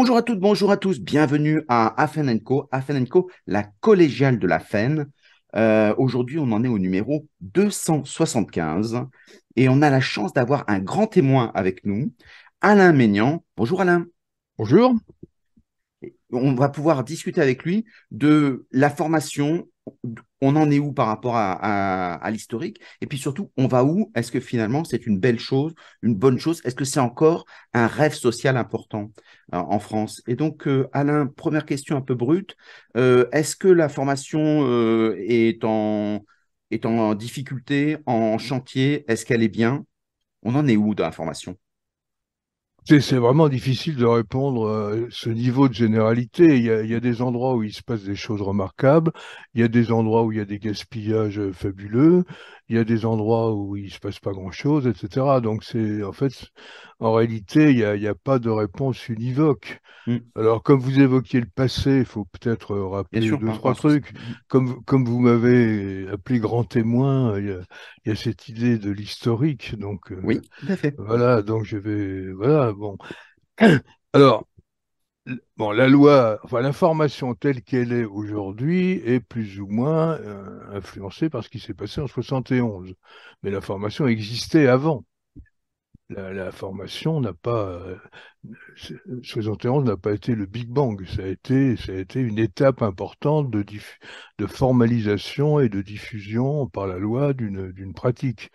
Bonjour à toutes, bonjour à tous, bienvenue à Afen Co, Co, la collégiale de la FEN. Euh, aujourd'hui, on en est au numéro 275 et on a la chance d'avoir un grand témoin avec nous, Alain Ménian. Bonjour Alain. Bonjour. On va pouvoir discuter avec lui de la formation on en est où par rapport à, l'historique Et puis surtout, on va où Est-ce que finalement c'est une belle chose, une bonne chose Est-ce que c'est encore un rêve social important euh, en France Et donc, euh, Alain, première question un peu brute. Euh, est-ce que la formation est, en, est en difficulté, en chantier Est-ce qu'elle est bien On en est où dans la formation c'est vraiment difficile de répondre à euh, ce niveau de généralité. Il y, a, des endroits où il se passe des choses remarquables, il y a des endroits où il y a des gaspillages euh, fabuleux, il y a des endroits où il ne se passe pas grand-chose, etc. Donc, c'est en fait, en réalité, il n'y a, pas de réponse univoque. Mm. Alors, comme vous évoquiez le passé, il faut peut-être euh, rappeler sûr, deux, trois trucs. Comme, comme vous m'avez appelé grand témoin, il y, a, cette idée de l'historique. Donc, euh, oui, fait. Voilà, donc je vais. Voilà, bon. Alors, Bon, la loi, enfin l'information telle qu'elle est aujourd'hui est plus ou moins euh, influencée par ce qui s'est passé en 71. Mais l'information existait avant. La, formation n'a pas 71 euh, n'a pas été le Big Bang, ça a été ça a été une étape importante de, de formalisation et de diffusion par la loi d'une pratique.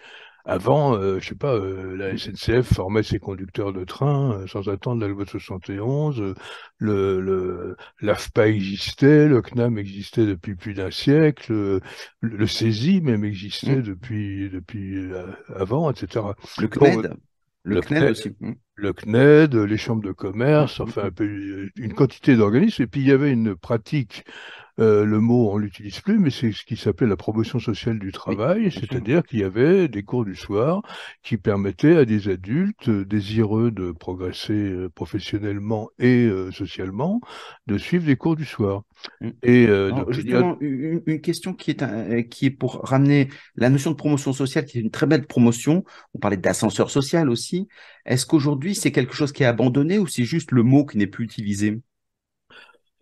Avant, euh, je sais pas, euh, la SNCF formait ses conducteurs de train euh, sans attendre la loi 71. Euh, le, le l'AFPA existait, le CNAM existait depuis plus d'un siècle, le, le CESI même existait mmh. depuis depuis avant, etc. Le CNED. le, CNED, e aussi. Mmh. Le CNED, les chambres de commerce, mmh. enfin un peu, une quantité d'organismes. Et puis il y avait une pratique euh, le mot, on l'utilise plus, mais c'est ce qui s'appelait la promotion sociale du travail, c'est-à-dire qu'il y avait des cours du soir qui permettaient à des adultes euh, désireux de progresser euh, professionnellement et socialement de suivre des cours du soir. Mmh. Et une, question qui est, qui est pour ramener la notion de promotion sociale, qui est une très belle promotion. On parlait d'ascenseur social aussi. Est-ce qu'aujourd'hui, c'est quelque chose qui est abandonné ou c'est juste le mot qui n'est plus utilisé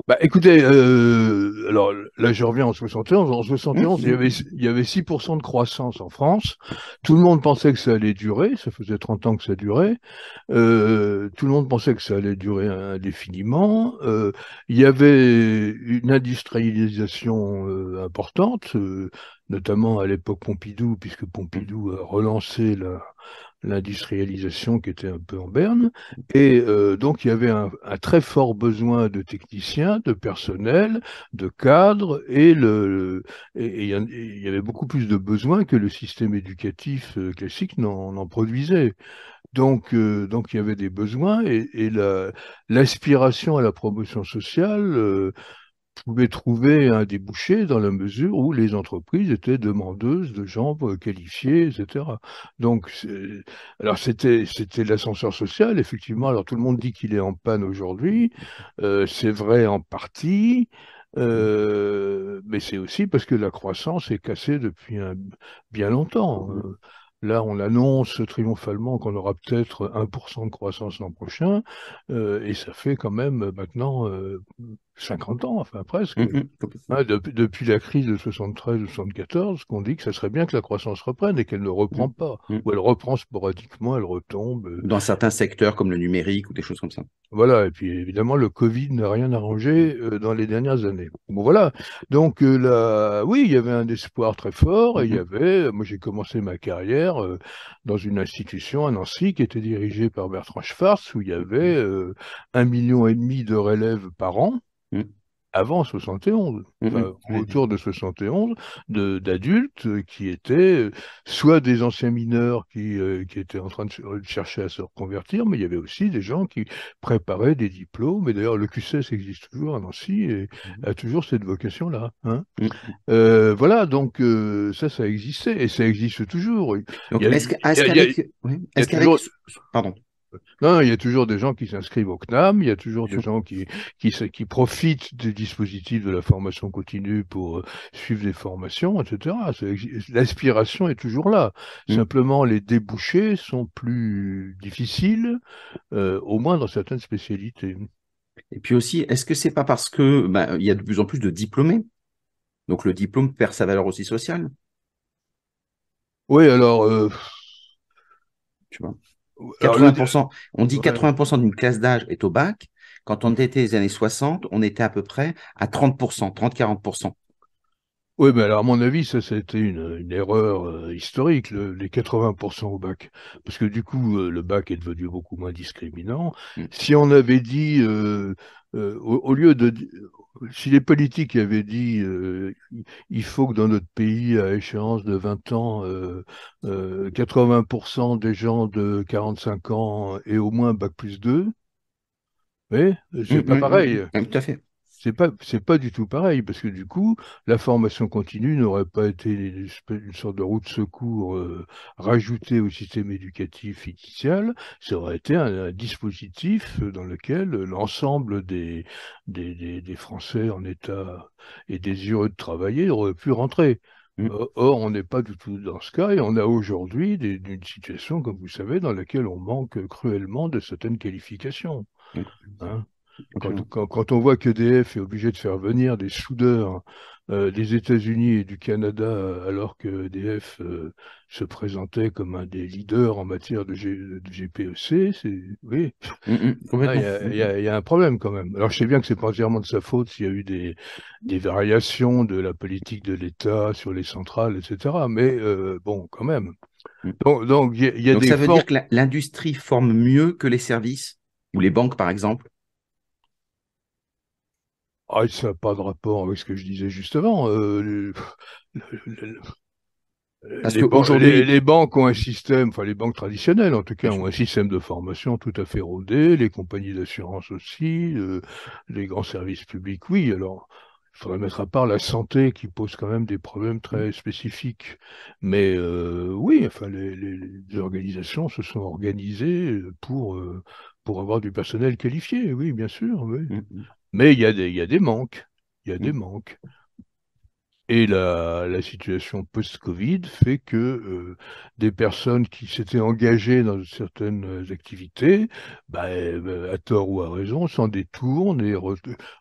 bah écoutez, euh, alors là je reviens en 71. En 71, il, y mmh. avait, il y avait 6% de croissance en France. Tout le monde pensait que ça allait durer. Ça faisait 30 ans que ça durait. Euh, tout le monde pensait que ça allait durer indéfiniment. Euh, il y avait une industrialisation importante, notamment à l'époque Pompidou, puisque Pompidou a relancé la, l'industrialisation qui était un peu en berne. Et euh, donc, il y avait un, un, très fort besoin de techniciens, de personnel, de cadres, et, le, il y avait beaucoup plus de besoins que le système éducatif euh, classique n'en produisait. Donc, euh, donc il y avait des besoins et, et l'aspiration à la promotion sociale euh, pouvait trouver un débouché dans la mesure où les entreprises étaient demandeuses de gens euh, qualifiés, etc. Donc, alors c'était c'était l'ascenseur social, effectivement. Alors tout le monde dit qu'il est en panne aujourd'hui. Euh, c'est vrai en partie. Euh, mais c'est aussi parce que la croissance est cassée depuis bien longtemps. Là, on annonce triomphalement qu'on aura peut-être 1% de croissance l'an prochain, et ça fait quand même maintenant 50 ans, enfin presque, mm, mm. Hein, depuis la crise de 73-74, ou qu'on dit que ça serait bien que la croissance reprenne et qu'elle ne reprend mm. pas, ou elle reprend sporadiquement, elle retombe. Euh. Dans certains secteurs comme le numérique ou des choses comme ça. Voilà, et puis évidemment, le Covid n'a rien arrangé euh, dans les dernières années. Bon voilà, donc euh, oui, il y avait un espoir très fort, il y mm-hmm. avait, moi j'ai commencé ma carrière dans une institution à Nancy qui était dirigée par Bertrand Schwarz où il y avait un million et demi de relèves par an. Mmh. avant 71, mmh, mmh. autour de 71, d'adultes euh, qui étaient euh, soit des anciens mineurs qui, euh, qui étaient en train de, chercher à se reconvertir, mais il y avait aussi des gens qui préparaient des diplômes. Et d'ailleurs, le QCS existe toujours à Nancy et a toujours cette vocation-là. Hein. voilà, donc ça, ça existait et ça existe toujours. Est-ce qu'avec... Pardon. Non, il y a toujours des gens qui s'inscrivent au CNAM, il y a toujours des gens qui, qui, profitent des dispositifs de la formation continue pour euh, suivre des formations, etc. L'aspiration est toujours là. Mm. Simplement, les débouchés sont plus difficiles, euh, au moins dans certaines spécialités. Et puis aussi, est-ce que ce n'est pas parce que bah, il y a de plus en plus de diplômés Donc le diplôme perd sa valeur aussi sociale. Oui, alors. Euh, tu vois. 80%, on dit 80% d'une classe d'âge est au bac. Quand on était les années 60, on était à peu près à 30%, 30-40%. Oui, mais alors à mon avis, ça, c'était une, une erreur euh, historique, les 80% au bac. Parce que du coup, euh, le bac est devenu beaucoup moins discriminant. Mm. Si on avait dit, euh, au, lieu de, si les politiques avaient dit euh, il faut que dans notre pays, à échéance de 20 ans, 80% euh, euh, des gens de 45 ans aient au moins bac plus 2, oui, c'est mm, pas mm, pareil. Mm, tout à fait c'est pas c'est pas du tout pareil parce que du coup la formation continue n'aurait pas été une, sorte de route de secours euh, rajoutée au système éducatif initial ça aurait été un, dispositif dans lequel l'ensemble des des, français en état et désireux de travailler auraient pu rentrer mmh. Or, on n'est pas du tout dans ce cas et on a aujourd'hui une situation, comme vous savez, dans laquelle on manque cruellement de certaines qualifications. Mmh. Hein. Quand, on voit qu'EDF est obligé de faire venir des soudeurs euh, des États-Unis et du Canada, alors que EDF euh, se présentait comme un des leaders en matière de, GPEC, c'est oui, mm, mm. Ah, il y, a un problème quand même. Alors je sais bien que c'est pas entièrement de sa faute s'il y a eu des, variations de la politique de l'État sur les centrales, etc. Mais euh, bon, quand même. Mm. Donc, a, ça veut dire que l'industrie forme mieux que les services ou les banques, par exemple ah, ça n'a pas de rapport avec ce que je disais juste avant. Euh, les, banques ont un système, enfin les banques traditionnelles en tout cas, ont un système de formation tout à fait rodé, les compagnies d'assurance aussi, les grands services publics, oui. Alors, il faudrait mettre à part la santé qui pose quand même des problèmes mmh. très spécifiques. Mais euh, oui, enfin, les, les, organisations se sont organisées pour, euh, pour avoir du personnel qualifié, oui, bien sûr. Mmh, mmh. Mais il y, a des, manques. Il y mm. des manques. Et la, situation post-Covid fait que euh, des personnes qui s'étaient engagées dans certaines activités, bah, euh, à tort ou à raison, s'en détournent et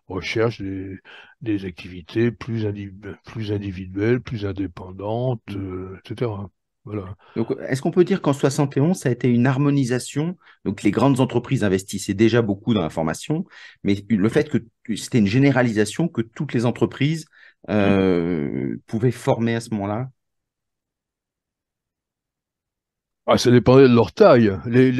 recherchent des, activités plus, individuelles, plus indépendantes, mm. euh, etc. Donc, est-ce qu'on peut dire qu'en 71, ça a été une harmonisation Donc, les grandes entreprises investissaient déjà beaucoup dans la formation, mais le fait que c'était une généralisation que toutes les entreprises euh, pouvaient former à ce moment-là ah, ça dépendait de leur taille. Les,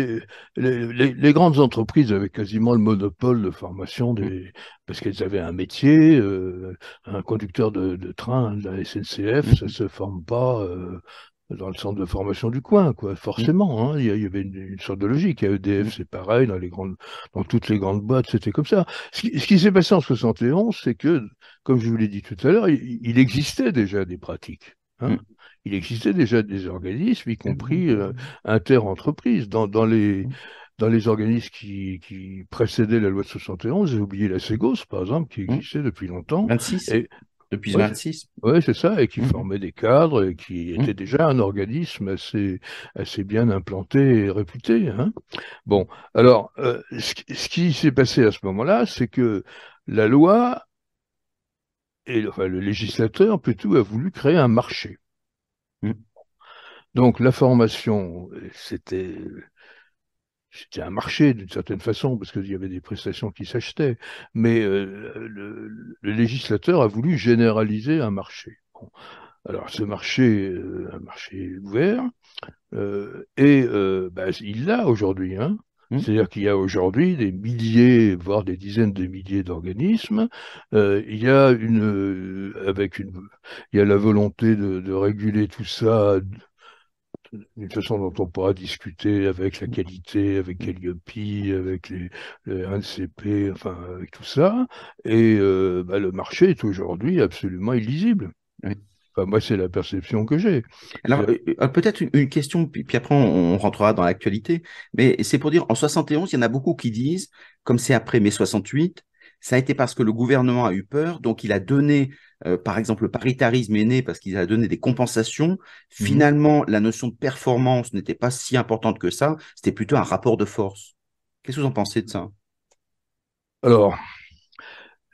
les, grandes entreprises avaient quasiment le monopole de formation des, mm. parce qu'elles avaient un métier. Euh, un conducteur de, train de la SNCF, mm. ça ne se forme pas euh, dans le centre de formation du coin, quoi. Forcément, hein. il, y avait une, sorte de logique. À EDF, mm. c'est pareil, dans les grandes, dans toutes les grandes boîtes, c'était comme ça. Ce qui, s'est passé en 71, c'est que, comme je vous l'ai dit tout à l'heure, il, existait déjà des pratiques. Hein. Mm. Il existait déjà des organismes, y compris mm. euh, inter-entreprises, dans, les dans les organismes qui, qui, précédaient la loi de 71, j'ai oublié la Ségos, par exemple, qui existait depuis longtemps. 26 depuis Oui, c'est ça, et qui mmh. formait des cadres, et qui mmh. était déjà un organisme assez, assez bien implanté et réputé. Hein. Bon, alors, euh, ce, qui s'est passé à ce moment-là, c'est que la loi, et le législateur plutôt, a voulu créer un marché. Mmh. Donc, la formation, c'était c'était un marché d'une certaine façon, parce qu'il y avait des prestations qui s'achetaient, mais euh, le, législateur a voulu généraliser un marché. Alors ce marché, euh, un marché ouvert, euh, et bah, il l'a aujourd'hui. Hein. Mmh. C'est-à-dire qu'il y a aujourd'hui des milliers, voire des dizaines de milliers d'organismes. il y a une, avec une, il a la volonté de réguler tout ça d'une façon dont on pourra discuter avec la qualité, avec Calliope, avec les, les NCP, enfin avec tout ça. Et euh, bah, le marché est aujourd'hui absolument illisible. Enfin, moi, c'est la perception que j'ai. Alors, euh, euh, peut-être une, question, puis, puis, après, on, rentrera dans l'actualité. Mais c'est pour dire, en 71, il y en a beaucoup qui disent, comme c'est après mai 68, ça a été parce que le gouvernement a eu peur, donc il a donné, euh, par exemple, le paritarisme est né parce qu'il a donné des compensations. Mmh. Finalement, la notion de performance n'était pas si importante que ça, c'était plutôt un rapport de force. Qu'est-ce que vous en pensez de ça Alors,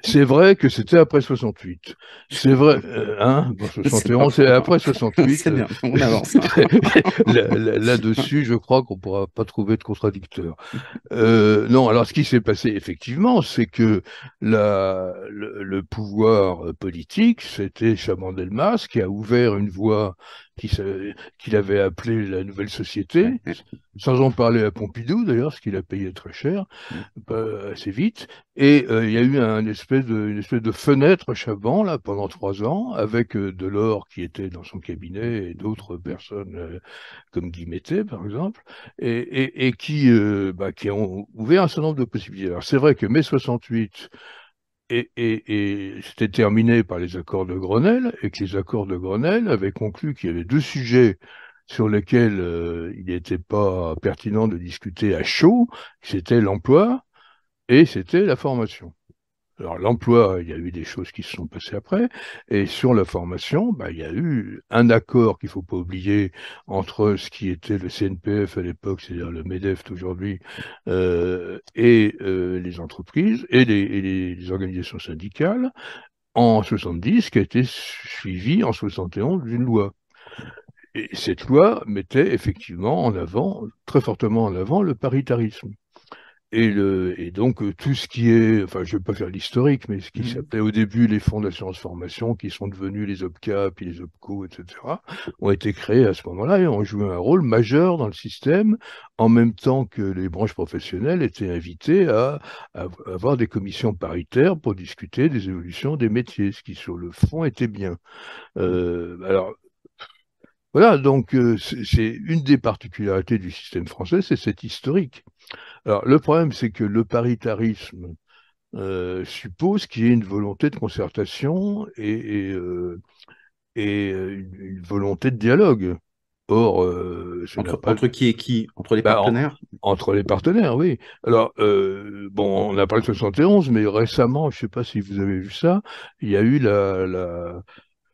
c'est vrai que c'était après 68. C'est vrai, euh, hein, bon, c'est après 68. on avance. Hein. Là-dessus, je crois qu'on ne pourra pas trouver de contradicteur. Euh, non, alors ce qui s'est passé effectivement, c'est que le, pouvoir euh, politique, c'était Chamandelmas qui a ouvert une voie qu'il avait appelé la nouvelle société, sans en parler à Pompidou d'ailleurs, ce qu'il a payé très cher, assez vite. Et euh, il y a eu un espèce une espèce de fenêtre Chaban là, pendant trois ans, avec de euh, Delors qui était dans son cabinet et d'autres personnes euh, comme Guy par exemple, et, qui, bah, qui ont ouvert un certain nombre de possibilités. Alors c'est vrai que mai 68, et, c'était terminé par les accords de Grenelle, et que les accords de Grenelle avaient conclu qu'il y avait deux sujets sur lesquels euh, il n'était pas pertinent de discuter à chaud, c'était l'emploi et c'était la formation. Alors l'emploi, il y a eu des choses qui se sont passées après, et sur la formation, bah, il y a eu un accord qu'il ne faut pas oublier entre ce qui était le CNPF à l'époque, c'est-à-dire le MEDEF aujourd'hui, euh, et euh, les entreprises et les, organisations syndicales en 70, qui a été suivi en 71 d'une loi. Et cette loi mettait effectivement en avant, très fortement en avant, le paritarisme. Et, le, et, donc euh, tout ce qui est, enfin je ne vais pas faire l'historique, mais ce qui mmh. s'appelait au début les fonds d'assurance formation, qui sont devenus les OPCA, puis les OPCO, etc., ont été créés à ce moment-là et ont joué un rôle majeur dans le système, en même temps que les branches professionnelles étaient invitées à, avoir des commissions paritaires pour discuter des évolutions des métiers, ce qui sur le fond était bien. Euh, alors, voilà, donc euh, c'est une des particularités du système français, c'est cet historique. Alors, le problème, c'est que le paritarisme euh, suppose qu'il y ait une volonté de concertation et, euh, euh, une volonté de dialogue. Or, entre, qui et qui Entre les bah, partenaires Entre les partenaires, oui. Alors, bon, on a parlé de 71, mais récemment, je ne sais pas si vous avez vu ça, il y a eu la,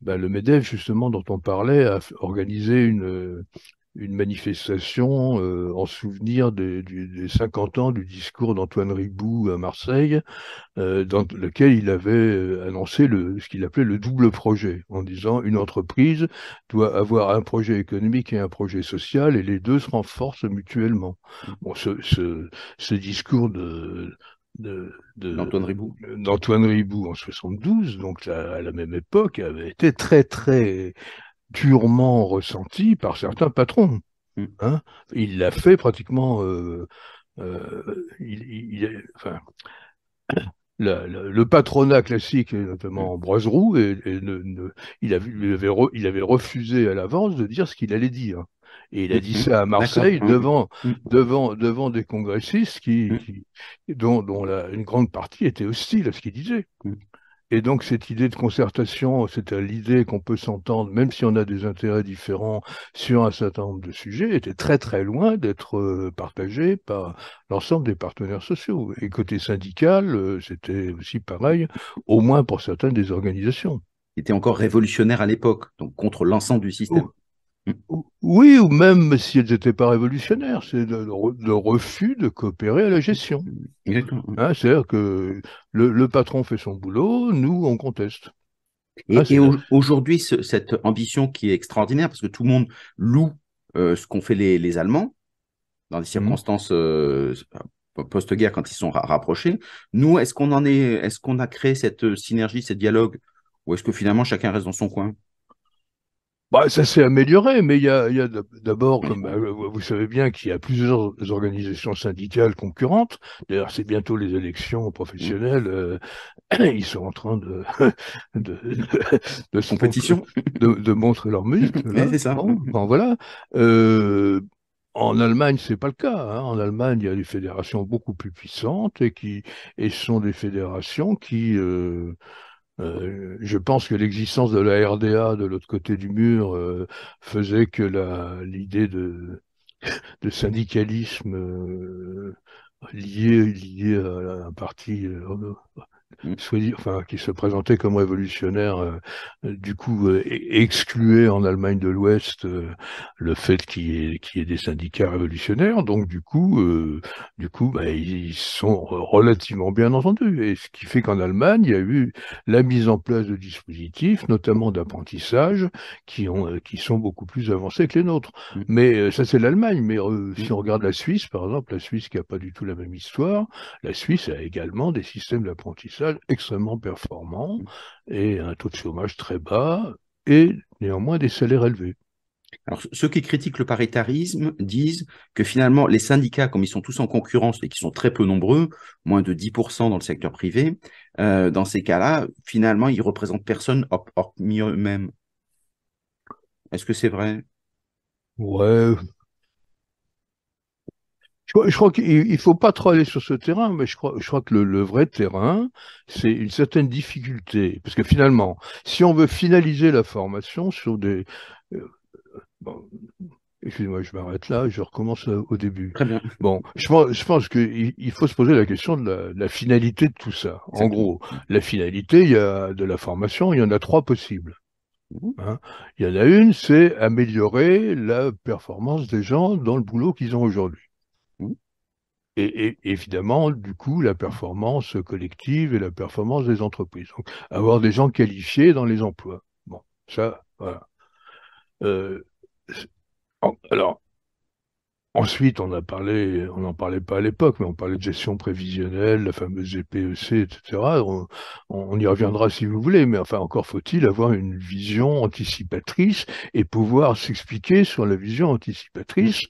bah, le MEDEF, justement, dont on parlait, a organisé une, une manifestation euh, en souvenir des, des, 50 ans du discours d'Antoine Ribou à Marseille, euh, dans lequel il avait euh, annoncé le, ce qu'il appelait le double projet, en disant une entreprise doit avoir un projet économique et un projet social, et les deux se renforcent mutuellement. Mmh. Bon, ce, ce, discours de, d'Antoine Ribou. D'Antoine Ribou en 72, donc à, à la même époque, avait été très très purement ressenti par certains patrons. Mm. Hein. il l'a fait pratiquement. Euh, euh, il, enfin, le patronat classique, notamment mm. Broiseroux, et, il, avait, il, avait, refusé à l'avance de dire ce qu'il allait dire. Et il a dit mm, ça à Marseille devant, devant, devant des congressistes qui, dont, dont une grande partie était hostile à ce qu'il disait. Et donc cette idée de concertation, c'est l'idée qu'on peut s'entendre, même si on a des intérêts différents sur un certain nombre de sujets, était très très loin d'être euh, partagée par l'ensemble des partenaires sociaux. Et côté syndical, euh, c'était aussi pareil, au moins pour certaines des organisations. Était encore révolutionnaire à l'époque, donc contre l'ensemble du système. Oh. Oui, ou même si elles n'étaient pas révolutionnaires, c'est le, refus de coopérer à la gestion. Hein, c'est-à-dire que le, patron fait son boulot, nous, on conteste. Et, ah, aujourd'hui, cette ambition qui est extraordinaire, parce que tout le monde loue euh, ce qu'ont fait les, Allemands, dans des mmh. circonstances euh, post-guerre quand ils sont rapprochés, nous, est-ce qu'on en est, est-ce qu'on a créé cette euh, synergie, ce dialogue, ou est-ce que finalement chacun reste dans son coin bah, ça s'est amélioré, mais il y a, d'abord, comme bah, euh, vous savez bien, qu'il y a plusieurs organisations syndicales concurrentes. D'ailleurs, c'est bientôt les élections professionnelles. Euh, ils sont en train de de, de, montrer leur muscles. voilà. Euh, en Allemagne, c'est pas le cas. Hein. En Allemagne, il y a des fédérations beaucoup plus puissantes et qui et ce sont des fédérations qui euh, je pense que l'existence de la RDA de l'autre côté du mur euh, faisait que l'idée de, syndicalisme euh, lié, lié à un parti euh, enfin, qui se présentait comme révolutionnaire, euh, du coup, euh, excluaient en Allemagne de l'Ouest euh, le fait qu'il y, ait des syndicats révolutionnaires. Donc, du coup, du coup bah, ils sont relativement bien entendus. Et ce qui fait qu'en Allemagne, il y a eu la mise en place de dispositifs, notamment d'apprentissage, qui, qui sont beaucoup plus avancés que les nôtres. Mm. Mais ça, c'est l'Allemagne. Mais mm. si on regarde la Suisse, par exemple, la Suisse qui n'a pas du tout la même histoire, la Suisse a également des systèmes d'apprentissage extrêmement performant mmh. et un taux de chômage très bas et néanmoins des salaires élevés. Alors, ceux qui critiquent le paritarisme disent que finalement, les syndicats, comme ils sont tous en concurrence et qui sont très peu nombreux, moins de 10% dans le secteur privé, euh, dans ces cas-là, finalement, ils représentent personne hormis eux-mêmes. Est-ce que c'est vrai Ouais, je crois qu'il ne faut pas trop aller sur ce terrain, mais je crois, que le, vrai terrain, c'est une certaine difficulté. Parce que finalement, si on veut finaliser la formation sur des. Euh, excusez-moi, je m'arrête là, je recommence euh, au début. Très bien. Bon, je pense, je pense qu'il faut se poser la question de la, finalité de tout ça. En gros, la finalité il y a, de la formation, il y en a trois possibles. Mhm. Hein. il y en a une, c'est améliorer la performance des gens dans le boulot qu'ils ont aujourd'hui. Mmh. Et, évidemment, du coup, la performance collective et la performance des entreprises. Donc, avoir des gens qualifiés dans les emplois. Bon, ça, voilà. Euh, alors, ensuite, on a parlé, on n'en parlait pas à l'époque, mais on parlait de gestion prévisionnelle, la fameuse GPEC, etc. On, on y reviendra si vous voulez, mais enfin, encore faut-il avoir une vision anticipatrice et pouvoir s'expliquer sur la vision anticipatrice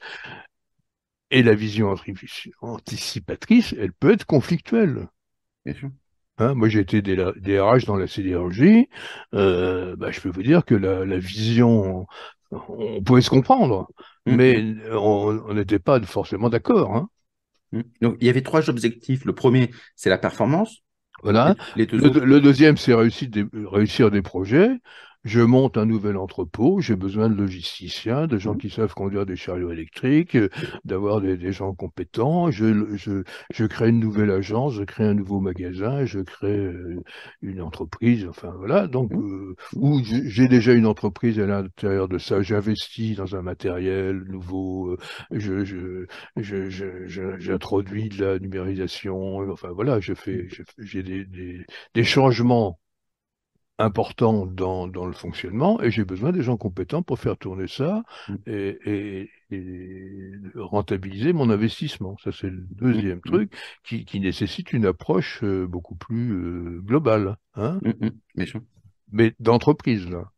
et la vision anticipatrice, elle peut être conflictuelle. Bien sûr. Hein, moi, j'ai été DRH dans la sidérurgie. Euh, bah, je peux vous dire que la, vision, on pouvait se comprendre, mm-hmm. mais on n'était pas forcément d'accord. Hein. Mm-hmm. Donc, il y avait trois objectifs. Le premier, c'est la performance. Voilà. le, deuxième, c'est réussir des projets je monte un nouvel entrepôt, j'ai besoin de logisticiens, de gens mmh. qui savent conduire des chariots électriques, euh, d'avoir des, gens compétents, je, je, crée une nouvelle agence, je crée un nouveau magasin, je crée euh, une entreprise, enfin voilà, donc mmh. euh, où j'ai déjà une entreprise à l'intérieur de ça, j'investis dans un matériel nouveau, je, j'introduis de la numérisation, enfin voilà, je fais mmh. j'ai des, des, des changements important dans, le fonctionnement et j'ai besoin des gens compétents pour faire tourner ça mmh. et, rentabiliser mon investissement. Ça, c'est le mmh. deuxième mmh. truc qui, qui nécessite une approche euh, beaucoup plus euh, globale. Hein. Mais d'entreprise, là.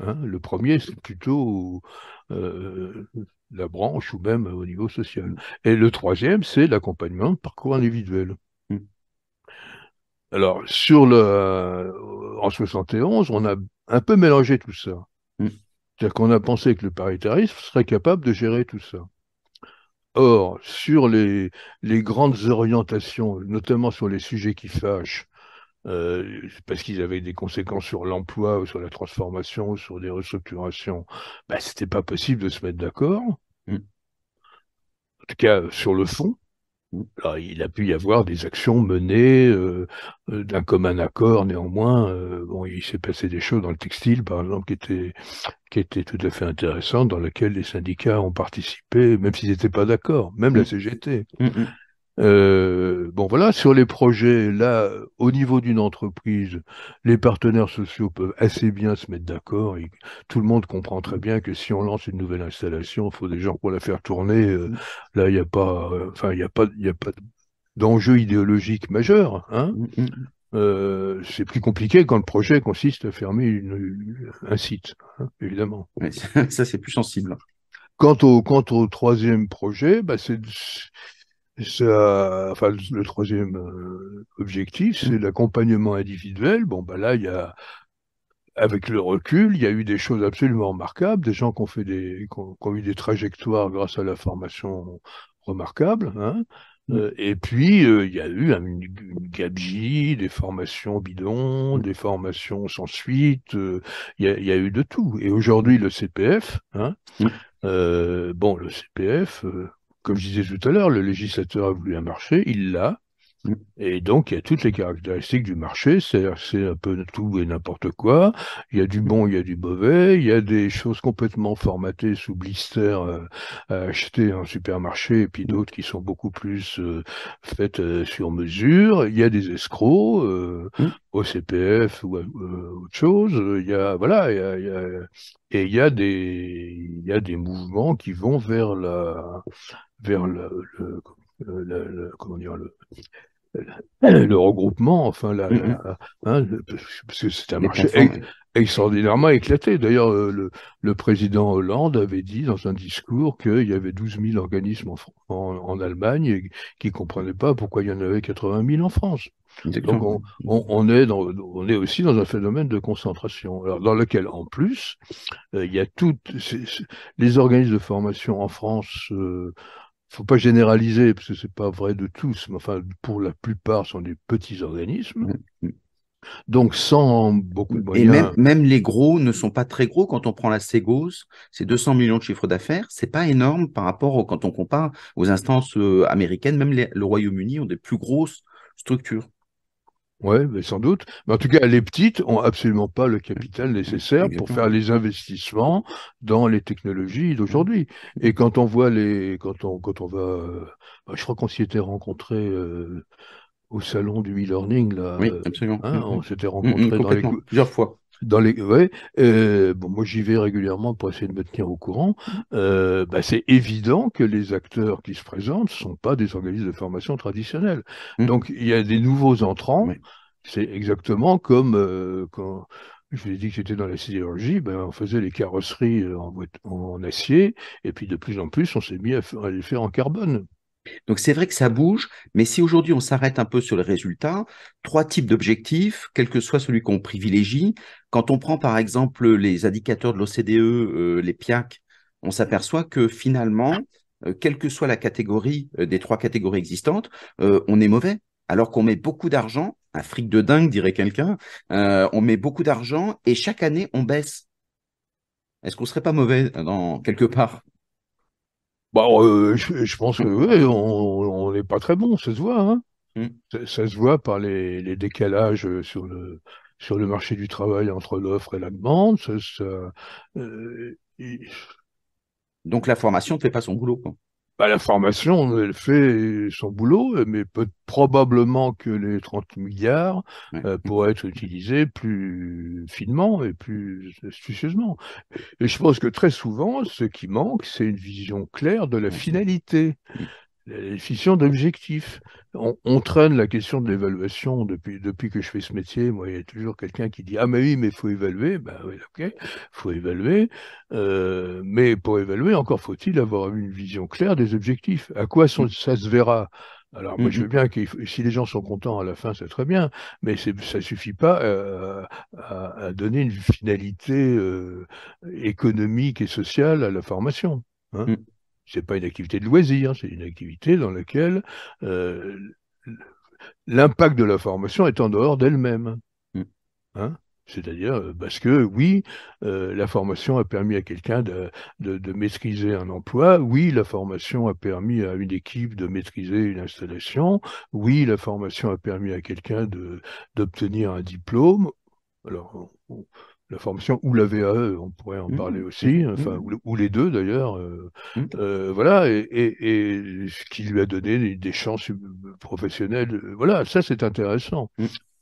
Hein, le premier, c'est plutôt euh, la branche ou même au niveau social. Et le troisième, c'est l'accompagnement de parcours individuel. Alors, sur le, euh, en 71, on a un peu mélangé tout ça. Mm. C'est-à-dire qu'on a pensé que le paritarisme serait capable de gérer tout ça. Or, sur les, les grandes orientations, notamment sur les sujets qui fâchent, euh, parce qu'ils avaient des conséquences sur l'emploi ou sur la transformation sur des restructurations, ben, c'était pas possible de se mettre d'accord. Mm. En tout cas, sur le fond il a pu y avoir des actions menées euh, euh, d'un commun accord, néanmoins, euh, bon, il s'est passé des choses dans le textile, par exemple, qui étaient, qui tout à fait intéressantes, dans lesquelles les syndicats ont participé, même s'ils n'étaient pas d'accord, même la mmh. CGT. Mmh, mmh. Euh, bon voilà, sur les projets, là, au niveau d'une entreprise, les partenaires sociaux peuvent assez bien se mettre d'accord. Tout le monde comprend très bien que si on lance une nouvelle installation, il faut des gens pour la faire tourner. Euh, mm. là, il n'y a pas, enfin, il il a pas, il a pas d'enjeu idéologique majeur. Hein. Mm, mm, euh, c'est plus compliqué quand le projet consiste à fermer une, un site, hein, évidemment. ça, c'est plus sensible. Quant au, quant au troisième projet, bah, c'est ça, euh, enfin, le troisième euh, objectif, c'est mmh. l'accompagnement individuel. Bon, bah ben là, il y a, avec le recul, il y a eu des choses absolument remarquables, des gens qui ont, fait des, eu des trajectoires grâce à la formation remarquable. Hein mmh. euh, et puis, il y a eu une, une des formations bidons, mmh. des formations sans suite, il, y a, eu de tout. Et aujourd'hui, le CPF, hein, bon, le CPF, comme je disais tout à l'heure, le législateur a voulu un marché, il l'a, et donc, il y a toutes les caractéristiques du marché, cest un peu tout et n'importe quoi. Il y a du bon, il y a du mauvais, il y a des choses complètement formatées sous blister euh, à acheter en supermarché, et puis d'autres qui sont beaucoup plus euh, faites euh, sur mesure. Il y a des escrocs, mmh. au CPF ou autre chose. Il y a, voilà, et il y a des, il y a des mouvements qui vont vers la, vers comment dire, le, euh, le regroupement, enfin, la, mm, mm. Hein, parce que c'est un marché extraordinairement éclaté. D'ailleurs, euh, le, président Hollande avait dit dans un discours qu'il y avait 12 000 organismes en, Allemagne et qui ne comprenaient pas pourquoi il y en avait 80 000 en France. Donc on, est on est aussi dans un phénomène de concentration, alors dans lequel en plus, euh, il y a toutes les organismes de formation en France faut pas généraliser, parce que c'est pas vrai de tous, mais enfin, pour la plupart, sont des petits organismes. Mmh, mmh. Donc, sans beaucoup de moyens. Et même, les gros ne sont pas très gros. Quand on prend la Ségos, c'est 200 millions de chiffre d'affaires. C'est pas énorme par rapport, quand on compare aux instances euh, américaines, même le Royaume-Uni ont des plus grosses structures. Oui, mais sans doute. Mais en tout cas, les petites ont absolument pas le capital mmh, nécessaire pour faire les investissements dans les technologies d'aujourd'hui. Mmh. Et quand on voit les. Quand on, quand on va. Bah, je crois qu'on s'y était rencontré euh, au salon du e-learning, là. Oui, absolument. Hein, mmh, on s'était rencontré dans les... plusieurs fois dans les, euh, bon, moi j'y vais régulièrement pour essayer de me tenir au courant. Mmh. Euh, bah, c'est évident que les acteurs qui se présentent ne sont pas des organismes de formation traditionnels. Mmh. Donc il y a des nouveaux entrants. C'est exactement comme euh, quand je vous ai dit que j'étais dans la sidérurgie, ben on faisait les carrosseries en, acier, et puis de plus en plus, on s'est mis à les faire en carbone. Donc c'est vrai que ça bouge, mais si aujourd'hui on s'arrête un peu sur les résultats, trois types d'objectifs, quel que soit celui qu'on privilégie, quand on prend par exemple les indicateurs de l'OCDE, euh, les PIAC, on s'aperçoit que finalement, euh, quelle que soit la catégorie euh, des trois catégories existantes, on est mauvais. Alors qu'on met beaucoup d'argent, un fric de dingue dirait quelqu'un, on met beaucoup d'argent et chaque année on baisse. Est-ce qu'on serait pas mauvais dans quelque part bah, euh, je, pense que oui, on n'est pas très bon, ça se voit. Hein hmm. ça, se voit par les, décalages sur le sur le marché du travail entre l'offre et la demande. Ça, euh, Donc la formation ne fait pas son boulot. Quoi bah, la formation, elle fait son boulot, mais peut probablement que les 30 milliards euh, pourraient être utilisés plus finement et plus astucieusement. Et je pense que très souvent, ce qui manque, c'est une vision claire de la finalité. Mm la définition d'objectifs On, on, traîne la question de l'évaluation depuis, depuis que je fais ce métier. Moi, il y a toujours quelqu'un qui dit Ah, mais oui, mais il faut évaluer. Ben oui, ok, faut évaluer. Euh, mais pour évaluer, encore faut-il avoir une vision claire des objectifs. À quoi mm. ça se verra alors, moi, mm, je veux mm. bien que si les gens sont contents à la fin, c'est très bien, mais ça ne suffit pas euh, à, donner une finalité euh, économique et sociale à la formation. Hein n'est pas une activité de loisir, c'est une activité dans laquelle euh, l'impact de la formation est en dehors d'elle-même. Mm. Hein? c'est-à-dire euh, parce que oui, euh, la formation a permis à quelqu'un de, maîtriser un emploi, oui, la formation a permis à une équipe de maîtriser une installation, oui, la formation a permis à quelqu'un d'obtenir un diplôme. Alors, on, la formation ou la VAE, on pourrait en mmh, parler mmh. aussi, hein, enfin, mmh, ou, les deux d'ailleurs, euh, euh, voilà, et, ce qui lui a donné des chances euh, professionnelles, voilà, ça c'est intéressant.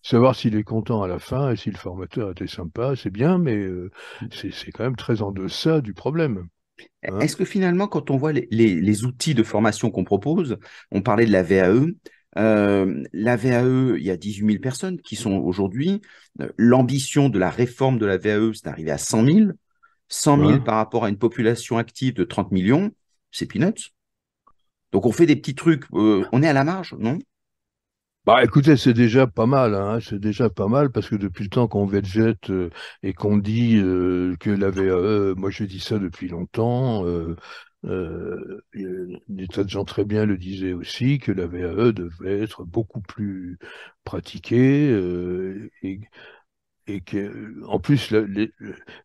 Savoir s'il est content à la fin et si le formateur était sympa, c'est bien, mais c'est quand même très en deçà du problème. E, hein. Est-ce que finalement, quand on voit les outils de formation qu'on propose, on parlait de la VAE, la VAE, il y a 18 000 personnes qui sont aujourd'hui. L'ambition de la réforme de la VAE, c'est d'arriver à 100 000. 100 000 par rapport à une population active de 30 millions, c'est peanuts. Donc on fait des petits trucs, on est à la marge, non bah écoutez, c'est déjà pas mal, hein, c'est déjà pas mal parce que depuis le temps qu'on végète et qu'on dit que la VAE, moi je dis ça depuis longtemps, des euh, euh, tas de gens très bien le disaient aussi, que la VAE devait être beaucoup plus pratiquée euh, et, et que, en plus,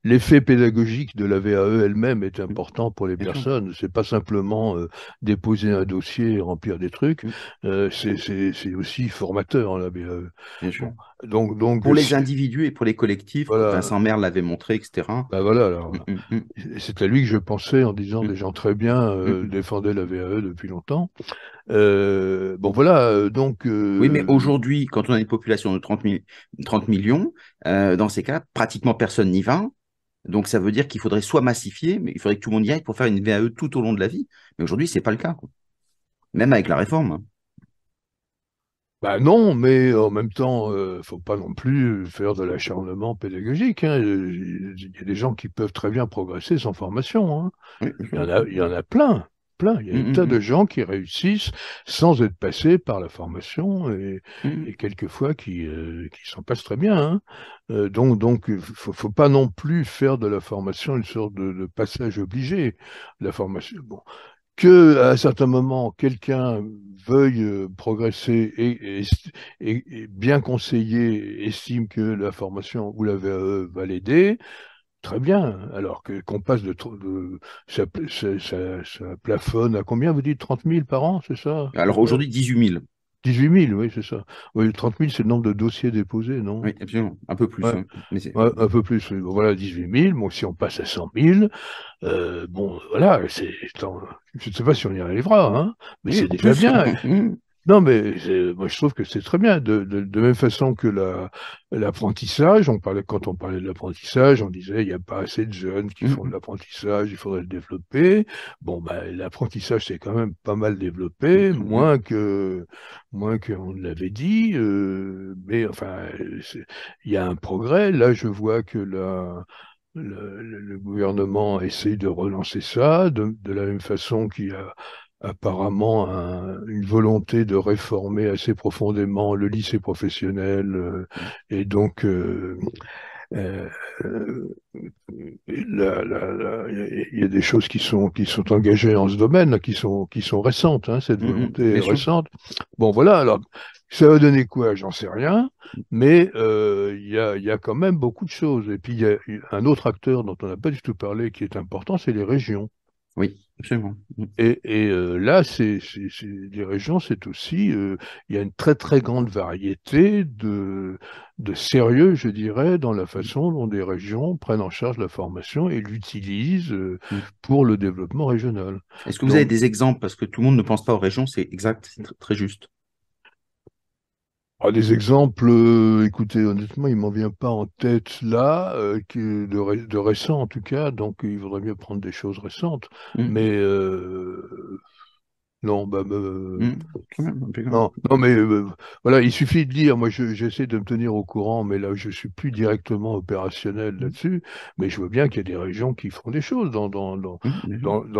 l'effet pédagogique de la VAE elle-même est important pour les personnes. C'est pas simplement déposer un dossier et remplir des trucs. c'est aussi formateur hein, la VAE. Bien sûr. Donc, pour les individus et pour les collectifs, Vincent Merle l'avait montré, etc. Bah, voilà, mm, mm, mm. c'est à lui que je pensais en disant des gens très bien euh, défendaient la VAE depuis longtemps. Euh, bon voilà, euh, donc. Oui, mais aujourd'hui, quand on a une population de 30, millions, dans ces cas, pratiquement personne n'y va. Donc ça veut dire qu'il faudrait soit massifier, mais il faudrait que tout le monde y aille pour faire une VAE tout au long de la vie. Mais aujourd'hui, c'est pas le cas. Même avec la réforme. Ben non, mais en même temps, ne euh, faut pas non plus faire de l'acharnement pédagogique. Hein. Euh, il y a des gens qui peuvent très bien progresser sans formation. Hein. Il, y en a, plein, plein. Il y a mm, un mm, tas mm. de gens qui réussissent sans être passés par la formation et, quelquefois euh, qui, s'en passent très bien. Hein. donc, donc, il faut, faut pas non plus faire de la formation une sorte de, de passage obligé. La formation, bon, que à un certain moment quelqu'un veuille euh, progresser et, bien conseiller estime que la formation ou la VAE va l'aider, très bien. Alors que qu'on passe de, de ça, ça, plafonne à combien vous dites 30 000 par an, c'est ça Alors aujourd'hui 18 000. 18 000, oui, c'est ça. Oui, 30 000, c'est le nombre de dossiers déposés, non Oui, absolument. Un peu plus. Hein. ouais, un peu plus. Bon, voilà, 18 000. Bon, si on passe à 100 000, euh, bon, voilà, c'est. Je ne sais pas si on y arrivera, hein, mais c'est déjà bien. Non, mais moi je trouve que c'est très bien. De, de, de, même façon que l'apprentissage, on parlait, quand on parlait de l'apprentissage, on disait il n'y a pas assez de jeunes qui font de mm-hmm. l'apprentissage, il faudrait le développer. Bon, ben, l'apprentissage c'est quand même pas mal développé, mm-hmm. moins que moins qu'on l'avait dit, euh, mais enfin, il y a un progrès. Là, je vois que le, le, gouvernement essaie de relancer ça de, de la même façon qu'il a apparemment une volonté de réformer assez profondément le lycée professionnel euh, et donc euh, euh, il y a des choses qui sont qui sont engagées en ce domaine, qui sont qui sont récentes. Hein, cette mm-hmm. volonté récente. Bon, voilà. Alors, ça va donner quoi J'en sais rien. Mais il y, y, a, quand même beaucoup de choses. Et puis il y a un autre acteur dont on n'a pas du tout parlé qui est important, c'est les régions. Oui, absolument. Et, et euh, là, c'est, les régions, c'est aussi, euh, il y a une très très grande variété de, de sérieux, je dirais, dans la façon dont des régions prennent en charge la formation et l'utilisent euh, mm. pour le développement régional. Est-ce que vous avez des exemples Parce que tout le monde ne pense pas aux régions, c'est exact, c'est très juste. Ah, des exemples, euh, écoutez, honnêtement, il m'en vient pas en tête là, euh, de, récent en tout cas, donc il vaudrait mieux prendre des choses récentes, mm. mais euh, non, bah, bah mm. non, mais voilà, il suffit de dire, Moi, j'essaie de me tenir au courant, mais là, je suis plus directement opérationnel mm. là-dessus, mais je vois bien qu'il y a des régions qui font des choses dans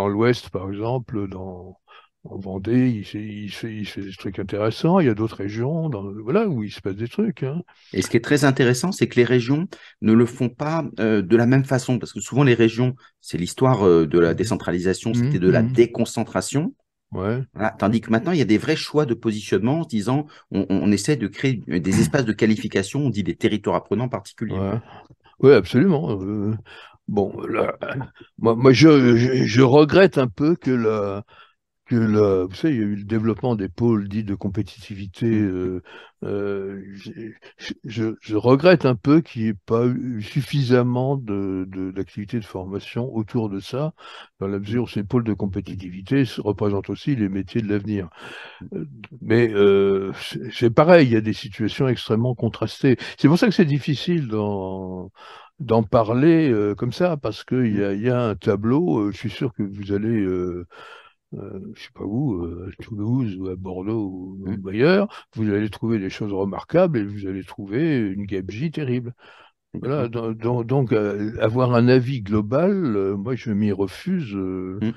l'Ouest, par exemple, dans en Vendée, il fait, des trucs intéressants. Il y a d'autres régions voilà, où il se passe des trucs. Hein. Et ce qui est très intéressant, c'est que les régions ne le font pas euh, de la même façon, parce que souvent les régions, c'est l'histoire euh, de la décentralisation, mmh, c'était de la mmh. déconcentration. Tandis que maintenant, il y a des vrais choix de positionnement en disant on, essaie de créer des espaces de qualification, on dit des territoires apprenants particuliers. Oui, ouais, absolument. Euh. bon, moi, je, regrette un peu que la, que vous savez, il y a eu le développement des pôles dits de compétitivité. Mmh. Euh, euh je, je, regrette un peu qu'il n'y ait pas eu suffisamment d'activités de, de, formation autour de ça, dans la mesure où ces pôles de compétitivité représentent aussi les métiers de l'avenir. Euh, mais euh, c'est pareil, il y a des situations extrêmement contrastées. C'est pour ça que c'est difficile dans d'en parler euh, comme ça, parce qu'il y, mmh. y, a un tableau, je suis sûr que vous allez euh, je sais pas où, euh, à Toulouse ou à Bordeaux mmh. ou, ailleurs, vous allez trouver des choses remarquables et vous allez trouver une gabegie terrible. Voilà, donc, euh, avoir un avis global, euh, moi je m'y refuse. Mmh.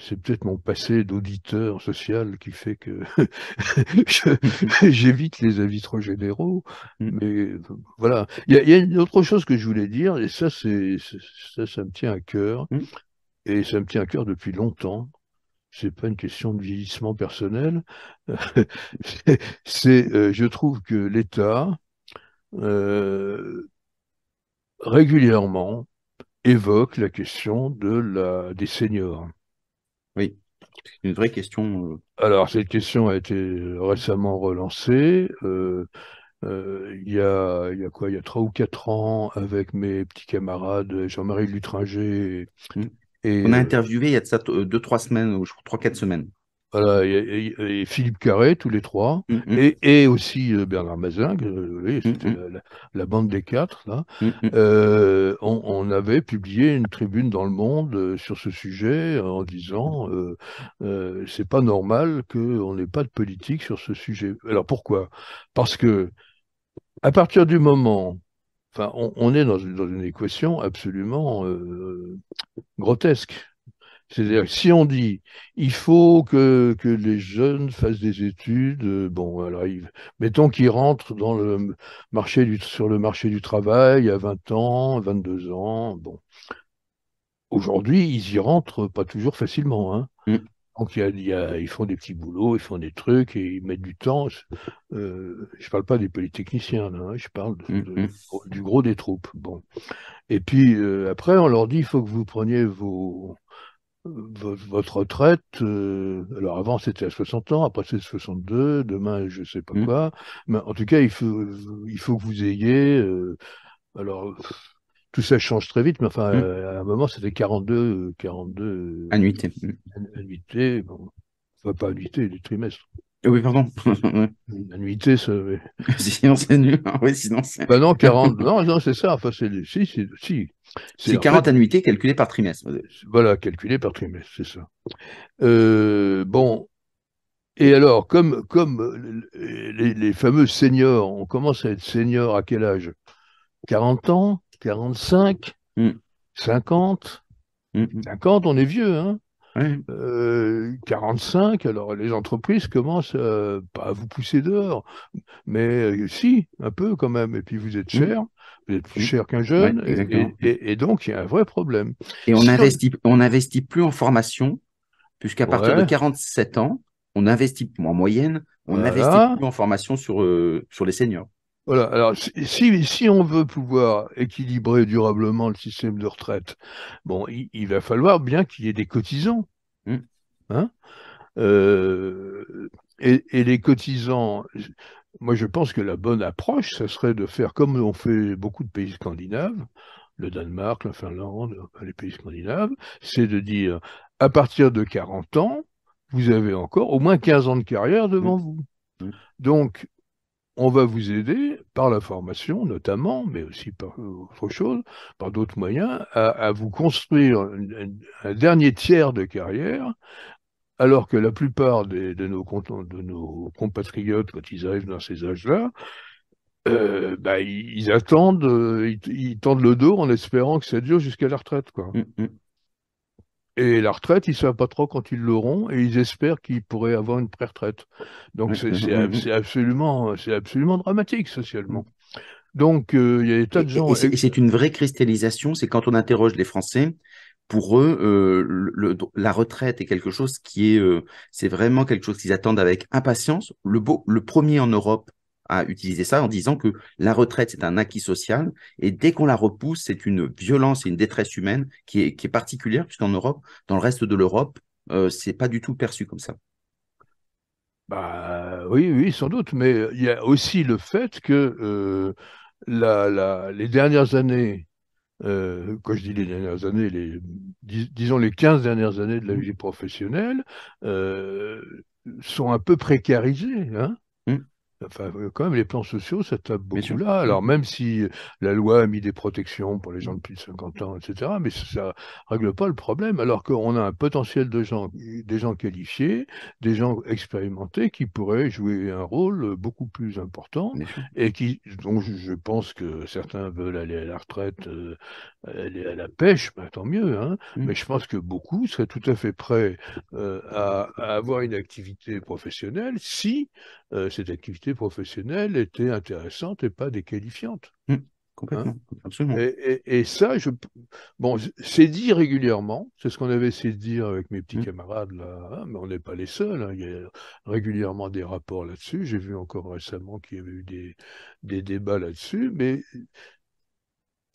C'est peut-être mon passé d'auditeur social qui fait que mmh. j'évite les avis trop généraux. Mais voilà, il y, a une autre chose que je voulais dire, et ça, c'est ça, ça me tient à cœur, et ça me tient à cœur depuis longtemps c'est pas une question de vieillissement personnel. c'est, euh, je trouve que l'État euh, régulièrement évoque la question de la, des seniors. Oui, une vraie question. Euh. Alors cette question a été récemment relancée. il y, a, y, a, quoi Il y a trois ou quatre ans, avec mes petits camarades Jean-Marie Lutringer mmh. On a euh, interviewé il y a de ça 2-3 euh, semaines, 3-4 semaines. Voilà, et, Philippe Carré, tous les trois, mm, mm. et, aussi euh, Bernard Mazin, mm, la, bande des quatre, on, on, avait publié une tribune dans le monde sur ce sujet en disant c'est pas normal qu'on n'ait pas de politique sur ce sujet. Alors pourquoi Parce que à partir du moment on, est dans une, équation absolument euh, grotesque. C'est-à-dire si on dit il faut que, les jeunes fassent des études, euh, bon, alors mettons qu'ils rentrent sur le marché du travail à 20 ans, 22 ans, bon. Aujourd'hui, ils y rentrent pas toujours facilement. Hein. Mm. Donc, y a, ils font des petits boulots, ils font des trucs, et ils mettent du temps. je ne euh, parle pas des polytechniciens, hein. je parle mm-hmm. du gros des troupes. Bon. Et puis, euh, après, on leur dit, il faut que vous preniez vos, votre retraite, euh, alors avant c'était à 60 ans, après c'est 62, demain je sais pas mm. quoi, mais en tout cas il faut, il faut que vous ayez, alors tout ça change très vite, mais enfin, mmh. euh, à un moment, c'était 42, 42 annuités. bon, pas annuités, du trimestres. Ah oui, pardon. annuité, ça. sinon, c'est nul. Ah bah non, non, non c'est ça. c'est. Si, 40 annuités calculées par trimestre. Voilà, calculées par trimestre, c'est ça. Euh, bon. Et alors, comme, comme euh, les, fameux seniors, on commence à être senior à quel âge 40 ans 45, 50. 50, on est vieux, hein 45, euh, alors les entreprises commencent euh, pas à vous pousser dehors, mais euh, si, un peu quand même. Et puis vous êtes hmm. cher, vous êtes plus hmm. cher qu'un jeune, et, donc il y a un vrai problème. Et on investit, on n'investit plus en formation, puisqu'à partir de 47 ans, on investit en moyenne, on n'investit plus en formation sur, sur les seniors. Voilà. Alors, si, si, on veut pouvoir équilibrer durablement le système de retraite, bon, il, va falloir bien qu'il y ait des cotisants. Hein, hein, euh, et, les cotisants, moi je pense que la bonne approche, ça serait de faire comme on fait beaucoup de pays scandinaves, le Danemark, la Finlande, les pays scandinaves, c'est de dire à partir de 40 ans, vous avez encore au moins 15 ans de carrière devant mmh. vous. Donc, on va vous aider par la formation notamment, mais aussi par autre chose, par d'autres moyens, à, vous construire un, dernier tiers de carrière, alors que la plupart de, nos, compatriotes, quand ils arrivent dans ces âges-là, euh, bah, ils, attendent, euh, ils, tendent le dos en espérant que ça dure jusqu'à la retraite. Quoi. Hum, hum. Et la retraite, ils ne savent pas trop quand ils l'auront et ils espèrent qu'ils pourraient avoir une pré-retraite. Donc c'est absolument, absolument dramatique socialement. Donc euh, il y a des tas de gens. Et c'est une vraie cristallisation, c'est quand on interroge les Français, pour eux, euh, la retraite est quelque chose qui est, euh, c'est vraiment quelque chose qu'ils attendent avec impatience. Le, beau, le premier en Europe à utiliser ça en disant que la retraite, c'est un acquis social, et dès qu'on la repousse, c'est une violence et une détresse humaine qui est, qui est particulière, puisqu'en Europe, dans le reste de l'Europe, euh, c'est pas du tout perçu comme ça. Bah, oui, oui, sans doute, mais il y a aussi le fait que euh, les dernières années, euh, quand je dis les dernières années, les, disons les 15 dernières années de la mmh. vie professionnelle, sont un peu précarisées. Hein Enfin, euh, quand même, les plans sociaux, ça tape beaucoup là. Alors, mm. même si euh, la loi a mis des protections pour les gens de plus de 50 ans, etc., mais ça ne règle pas le problème, alors qu'on a un potentiel de gens, des gens qualifiés, des gens expérimentés qui pourraient jouer un rôle euh, beaucoup plus important et qui, dont je pense que certains veulent aller à la retraite, aller à la pêche, ben, tant mieux, hein. mm. mais je pense que beaucoup seraient tout à fait prêts à, avoir une activité professionnelle si cette activité professionnelle était intéressante et pas déqualifiante. Mmh, complètement, hein absolument. Et, ça, je, bon, c'est dit régulièrement, c'est ce qu'on avait essayé de dire avec mes petits mmh. camarades là, hein, mais on n'est pas les seuls. Hein, il y a régulièrement des rapports là-dessus. J'ai vu encore récemment qu'il y avait eu des, des débats là-dessus, mais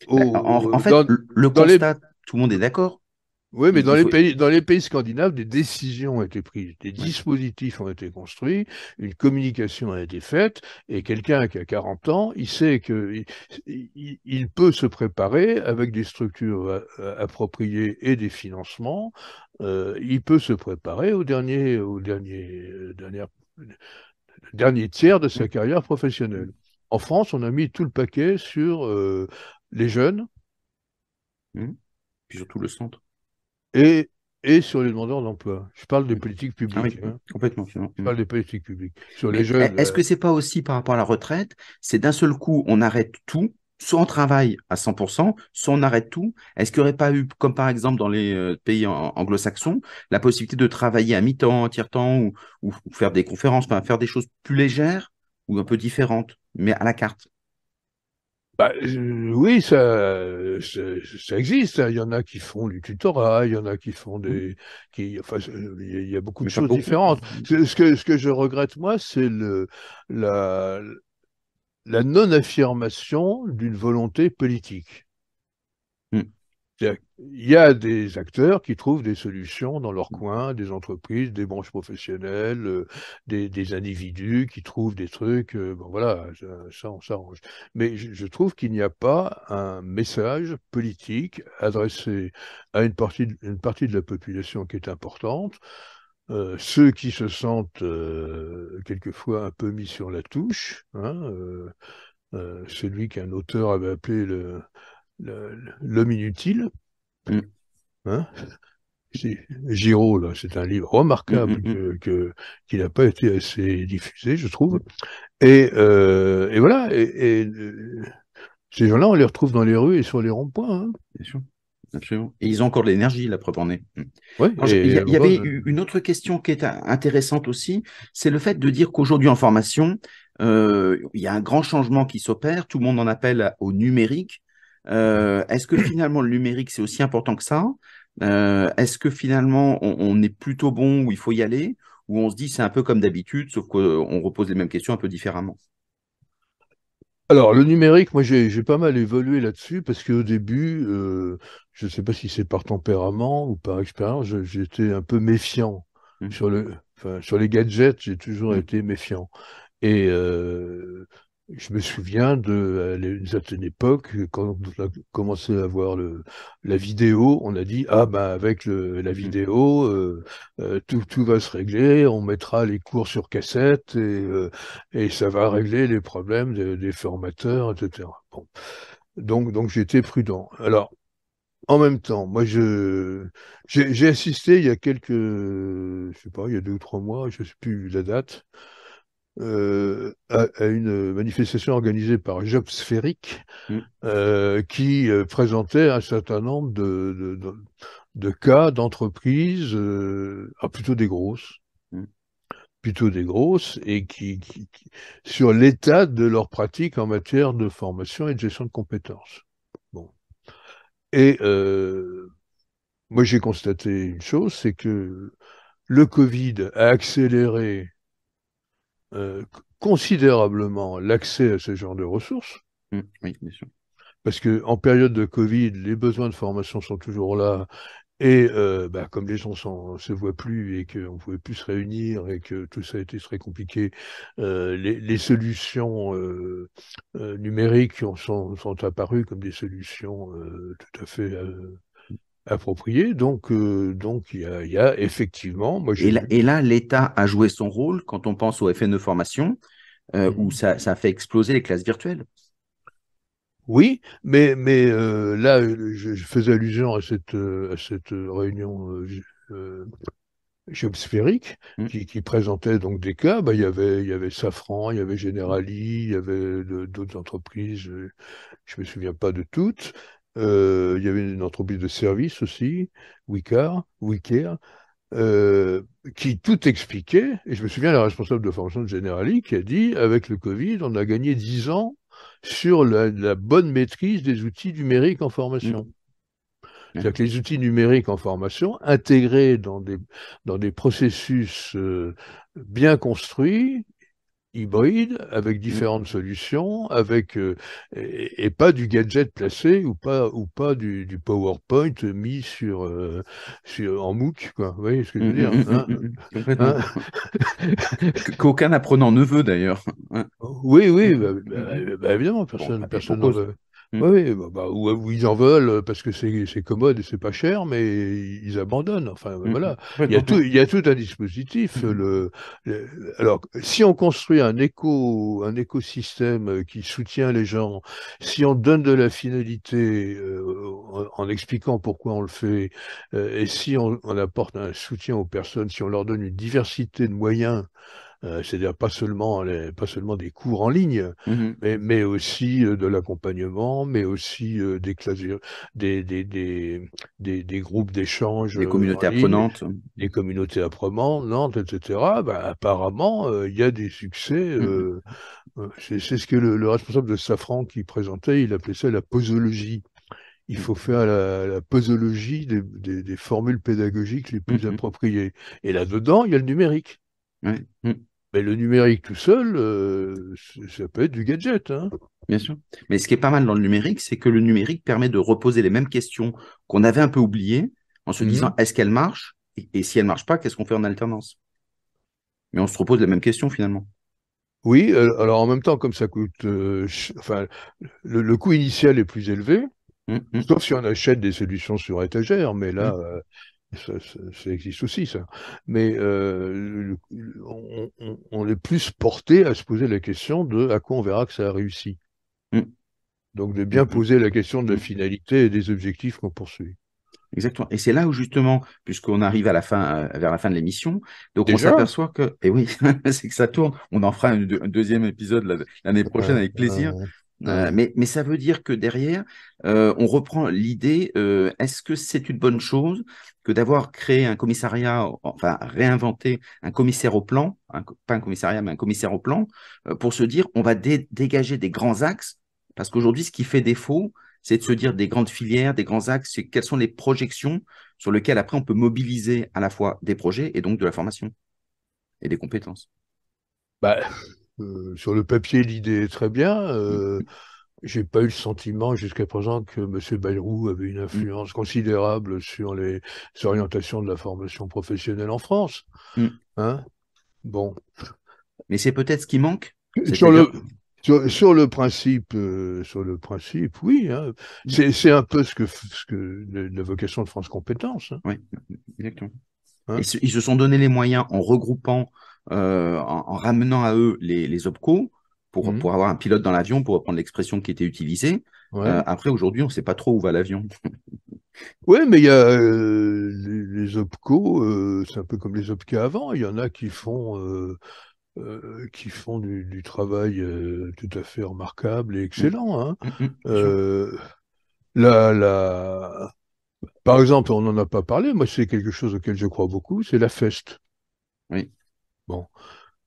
bah, en, fait, le, constat, tout le monde est d'accord. Oui, mais dans, les pays, dans les pays scandinaves, des décisions ont été prises, des dispositifs ont été construits, une communication a été faite, et quelqu'un qui a 40 ans, il sait qu'il il, peut se préparer avec des structures euh, appropriées et des financements, euh, il peut se préparer au dernier, au dernier, euh, dernier tiers de sa mm. carrière professionnelle. En France, on a mis tout le paquet sur les jeunes. Mmh. Puis surtout le centre et, sur les demandeurs d'emploi. Je parle des politiques ah publiques. Hein. Complètement. Finalement. Je parle de politiques publique. Sur les Est-ce que euh, c'est pas aussi par rapport à la retraite C'est d'un seul coup, on arrête tout soit on travaille à 100%, soit on arrête tout. Est-ce qu'il n'y aurait pas eu, comme par exemple dans les euh, pays anglo-saxons, la possibilité de travailler à mi-temps, à tiers-temps, ou, faire des conférences, faire des choses plus légères ou un peu différentes, mais à la carte bah, euh, oui, ça, ça, existe. Hein. Il y en a qui font du tutorat, il y en a qui font des. Qui, enfin, il y a beaucoup de choses différentes. Ce que, ce que je regrette, moi, c'est le, la, la non-affirmation d'une volonté politique. Il y a des acteurs qui trouvent des solutions dans leur coin, des entreprises, des branches professionnelles, euh, des, individus qui trouvent des trucs. Euh, bon, voilà, ça, on s'arrange. Mais je, trouve qu'il n'y a pas un message politique adressé à une partie, de, une partie de la population qui est importante. Euh, ceux qui se sentent quelquefois un peu mis sur la touche, hein, celui qu'un auteur avait appelé le, l'homme inutile. Mm. Hein? Giro, c'est un livre remarquable mm, mm, que, qui n'a pas été assez diffusé, je trouve. Et, euh, voilà. Euh, ces gens-là, on les retrouve dans les rues et sur les ronds-points. Hein. Absolument. Et ils ont encore de l'énergie, la preuve en est. il y, avait une autre question qui est intéressante aussi, c'est le fait de dire qu'aujourd'hui en formation, euh, il y a un grand changement qui s'opère, tout le monde en appelle au numérique, euh, est-ce que finalement le numérique, c'est aussi important que ça euh, Est-ce que finalement on, est plutôt bon où il faut y aller Ou on se dit c'est un peu comme d'habitude, sauf qu'on euh, repose les mêmes questions un peu différemment alors, le numérique, moi, j'ai pas mal évolué là-dessus parce qu'au début, je ne sais pas si c'est par tempérament ou par expérience, j'étais un peu méfiant. Mmh. Sur, le, sur les gadgets, j'ai toujours mmh. été méfiant. Et je me souviens de euh, une époque, euh, quand on a commencé à voir la vidéo, on a dit ah ben avec la mmh. vidéo euh, tout, va se régler, on mettra les cours sur cassette et, et ça va régler les problèmes des formateurs, etc. Donc j'étais prudent. Alors en même temps, moi, j'ai assisté il y a quelques, je sais pas, il y a deux ou trois mois, je ne sais plus la date, euh, à, une manifestation organisée par Job mm. euh, qui euh, présentait un certain nombre de, de, cas d'entreprises, euh, ah, plutôt des grosses, mm. plutôt des grosses, et qui, sur l'état de leurs pratiques en matière de formation et de gestion de compétences. Bon. Et moi, j'ai constaté une chose, c'est que le Covid a accéléré euh, considérablement l'accès à ce genre de ressources. Mmh, oui, bien sûr. Parce qu'en période de Covid, les besoins de formation sont toujours là. Et euh, bah, comme les gens ne se voient plus et qu'on ne pouvait plus se réunir et que tout ça a été très compliqué, euh, les, solutions numériques sont, sont, apparues comme des solutions tout à fait approprié. Donc, euh, donc il y a, effectivement. et, là, l'État a joué son rôle quand on pense au FNE formation, euh, mmh où ça, a fait exploser les classes virtuelles. Oui, mais, mais euh, là, je, fais allusion à cette, à cette réunion géosphérique mmh. qui, présentait donc des cas. Bah, y il y avait Safran, il y avait Generali, il y avait d'autres entreprises, je ne me souviens pas de toutes. Euh, il y avait une entreprise de service aussi, Wicar, euh, qui tout expliquait. Et je me souviens, la responsable de formation de Generali qui a dit avec le Covid, on a gagné 10 ans sur la, bonne maîtrise des outils numériques en formation. Mm. C'est-à-dire que les outils numériques en formation, intégrés dans des, dans des processus euh, bien construits, hybride, avec mmh. différentes solutions, avec euh, et, pas du gadget placé ou pas ou pas du, PowerPoint mis sur, euh, sur, en MOOC, quoi. Vous voyez ce que je veux mmh, dire mmh, hein? hein? Qu'aucun apprenant ne veut d'ailleurs. oui, oui, bah, bah, bah, évidemment, personne, ben, personne ne veut. Mmh. Oui, bah, bah ou, ils en veulent euh, parce que c'est commode et c'est pas cher, mais ils abandonnent. Enfin, mmh, mmh. voilà. Il y, a tout, il y a tout un dispositif. Le, alors, si on construit un, éco, un écosystème euh, qui soutient les gens, si on donne de la finalité euh, en, expliquant pourquoi on le fait, et si on, on apporte un soutien aux personnes, si on leur donne une diversité de moyens, euh, c'est-à-dire pas seulement, pas seulement des cours en ligne, mmh mais, mais, aussi euh, de l'accompagnement, mais aussi euh, des, classes, des, des, des, des, groupes d'échange. Des communautés apprenantes. Des communautés apprenantes, etc. Bah, apparemment, il y a des succès. Mmh c'est ce que le, responsable de Safran qui présentait, il appelait ça la posologie. Il mmh. faut faire la, posologie des, formules pédagogiques les plus appropriées. Et là-dedans, il y a le numérique. Ouais. Mais le numérique tout seul, euh, ça peut être du gadget. Hein. Bien sûr. Mais ce qui est pas mal dans le numérique, c'est que le numérique permet de reposer les mêmes questions qu'on avait un peu oubliées en se mhm. disant est-ce qu'elle marche et, si elle marche pas, qu'est-ce qu'on fait en alternance Mais on se repose la mêmes question finalement. Oui, euh, alors en même temps, comme ça coûte. Euh, enfin, le, coût initial est plus élevé, mmh, mmh. sauf si on achète des solutions sur étagère, mais là. Mmh ça, existe aussi, ça. Mais euh, on, est plus porté à se poser la question de à quoi on verra que ça a réussi. Mm. Donc de mm, bien mm. poser la question de la finalité et des objectifs qu'on poursuit. Exactement. Et c'est là où justement, puisqu'on arrive à la fin, euh, vers la fin de l'émission, donc on s'aperçoit que, et eh oui, c'est que ça tourne. On en fera un deuxième épisode l'année prochaine ah, avec plaisir. Ah mais, ça veut dire que derrière, euh, on reprend l'idée, euh, est-ce que c'est une bonne chose que d'avoir créé un commissariat, enfin réinventé un commissaire au plan, un, pas un commissariat, mais un commissaire au plan, euh, pour se dire on va dégager des grands axes, parce qu'aujourd'hui, ce qui fait défaut, c'est de se dire des grandes filières, des grands axes, quelles sont les projections sur lesquelles après on peut mobiliser à la fois des projets et donc de la formation et des compétences. Bah, euh, sur le papier, l'idée est très bien. Euh, mm. j'ai pas eu le sentiment jusqu'à présent que M. Bayrou avait une mm. influence considérable sur les orientations de la formation professionnelle en France. Mm. Hein bon. Mais c'est peut-être ce qui manque. Sur le, sur, le principe, euh, sur le principe, oui. Hein. C'est, un peu ce que, ce que la vocation de France Compétences. Hein. Oui, exactement. Hein. ils se sont donné les moyens en regroupant euh, en, ramenant à eux les, les OPCO pour, mhm. pour avoir un pilote dans l'avion, pour reprendre l'expression qui était utilisée. Euh, après, aujourd'hui, on ne sait pas trop où va l'avion. oui, mais il y a euh, les, opcos OPCO, c'est un peu comme les opcas avant, il y en a qui font... qui font du, travail tout à fait remarquable et excellent. Hein. Mm, mm, mm, euh, Par exemple, on n'en a pas parlé, moi c'est quelque chose auquel je crois beaucoup, c'est la fête Oui. Bon.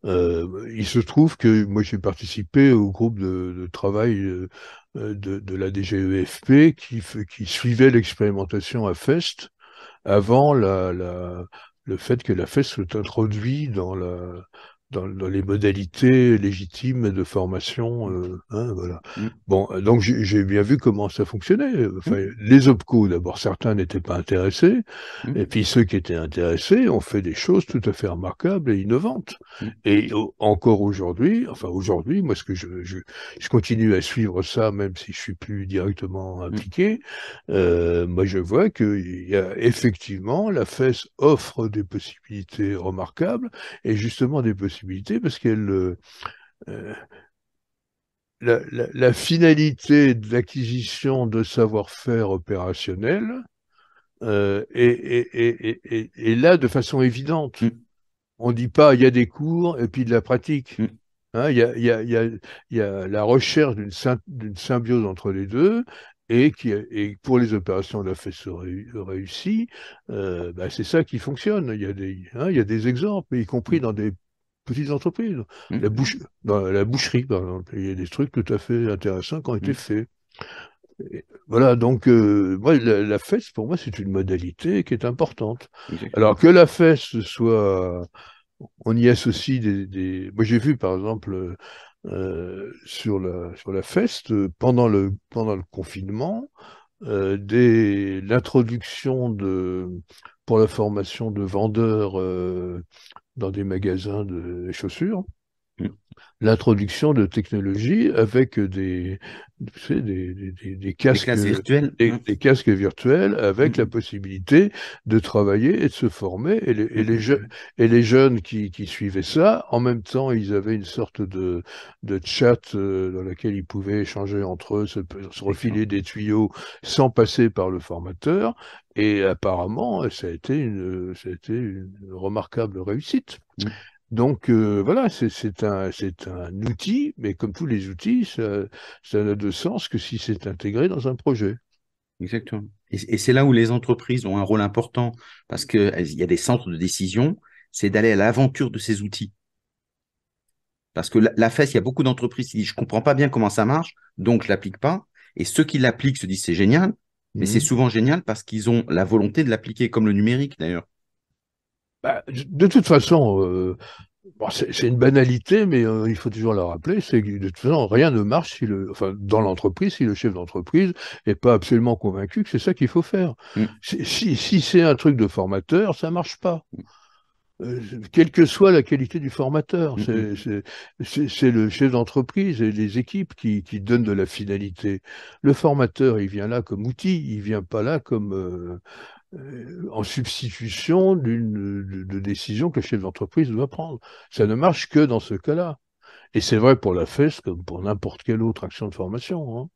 Euh, il se trouve que moi j'ai participé au groupe de, travail euh, euh, de, la DGEFP qui, suivait l'expérimentation à FEST avant le fait que la FEST soit introduite dans la, dans, les modalités légitimes de formation. Mmh. Euh, hein, voilà. Mmh. Bon, donc j'ai bien vu comment ça fonctionnait. Mmh. Les OPCO, d'abord, certains n'étaient pas intéressés, et puis ceux qui étaient intéressés ont fait des choses tout à fait remarquables et innovantes. Et encore aujourd'hui, enfin aujourd'hui, moi, ce que je, je, continue à suivre ça, même si je suis plus directement impliqué, euh, moi, je vois qu'effectivement, y a effectivement, la FES offre des possibilités remarquables et justement des possibilités parce que euh, euh, la, finalité de l'acquisition de savoir-faire opérationnel euh, est, là de façon évidente. Mm. On ne dit pas il y a des cours et puis de la pratique. Mm. Hein, il, y a, y y a, la recherche d'une, symbiose entre les deux et, qui, et pour les opérations de la euh, bah c'est ça qui fonctionne. Il y a des, hein, il y a des exemples, y compris mm. dans des petites entreprises. Mmh. La, bah, la boucherie, par exemple. Il y a des trucs tout à fait intéressants qui ont été mmh. faits. voilà, donc euh, moi, la, la, pour moi, c'est une modalité qui est importante. Alors que la fesse soit... On y associe des... Moi, j'ai vu, par exemple, euh, sur, la, sur la feste, pendant le, pendant le confinement, euh, l'introduction de pour la formation de vendeurs dans des magasins de chaussures l'introduction de technologies avec des, des, casques, virtuels. Hein. des, casques virtuels. avec mmh. la possibilité de travailler et de se former. Et les, et jeunes qui, suivaient ça, en même temps, ils avaient une sorte de, chat euh, dans lequel ils pouvaient échanger entre eux, se, refiler des tuyaux sans passer par le formateur. Et apparemment, ça a été une, une remarquable réussite. Mmh. Donc euh, voilà, c'est un, un, outil, mais comme tous les outils, ça, n'a de sens que si c'est intégré dans un projet. Exactement. Et, c'est là où les entreprises ont un rôle important, parce qu'il y a des centres de décision, c'est d'aller à l'aventure de ces outils. Parce que la, fesse, FES, il y a beaucoup d'entreprises qui disent, je ne comprends pas bien comment ça marche, donc je ne l'applique pas. Et ceux qui l'appliquent se disent, c'est génial, mais mmh c'est souvent génial parce qu'ils ont la volonté de l'appliquer, comme le numérique d'ailleurs. Bah, de toute façon, euh, c'est une banalité, mais euh, il faut toujours la rappeler, c'est de toute façon, rien ne marche si le, dans l'entreprise si le chef d'entreprise n'est pas absolument convaincu que c'est ça qu'il faut faire. Mm. Si, c'est un truc de formateur, ça ne marche pas. Mm. Euh, quelle que soit la qualité du formateur, mm, c'est le chef d'entreprise et les équipes qui, qui, donnent de la finalité. Le formateur, il vient là comme outil, il vient pas là comme euh, en substitution d'une décision que le chef d'entreprise doit prendre. Ça ne marche que dans ce cas-là. Et c'est vrai pour la FES comme pour n'importe quelle autre action de formation. Hein.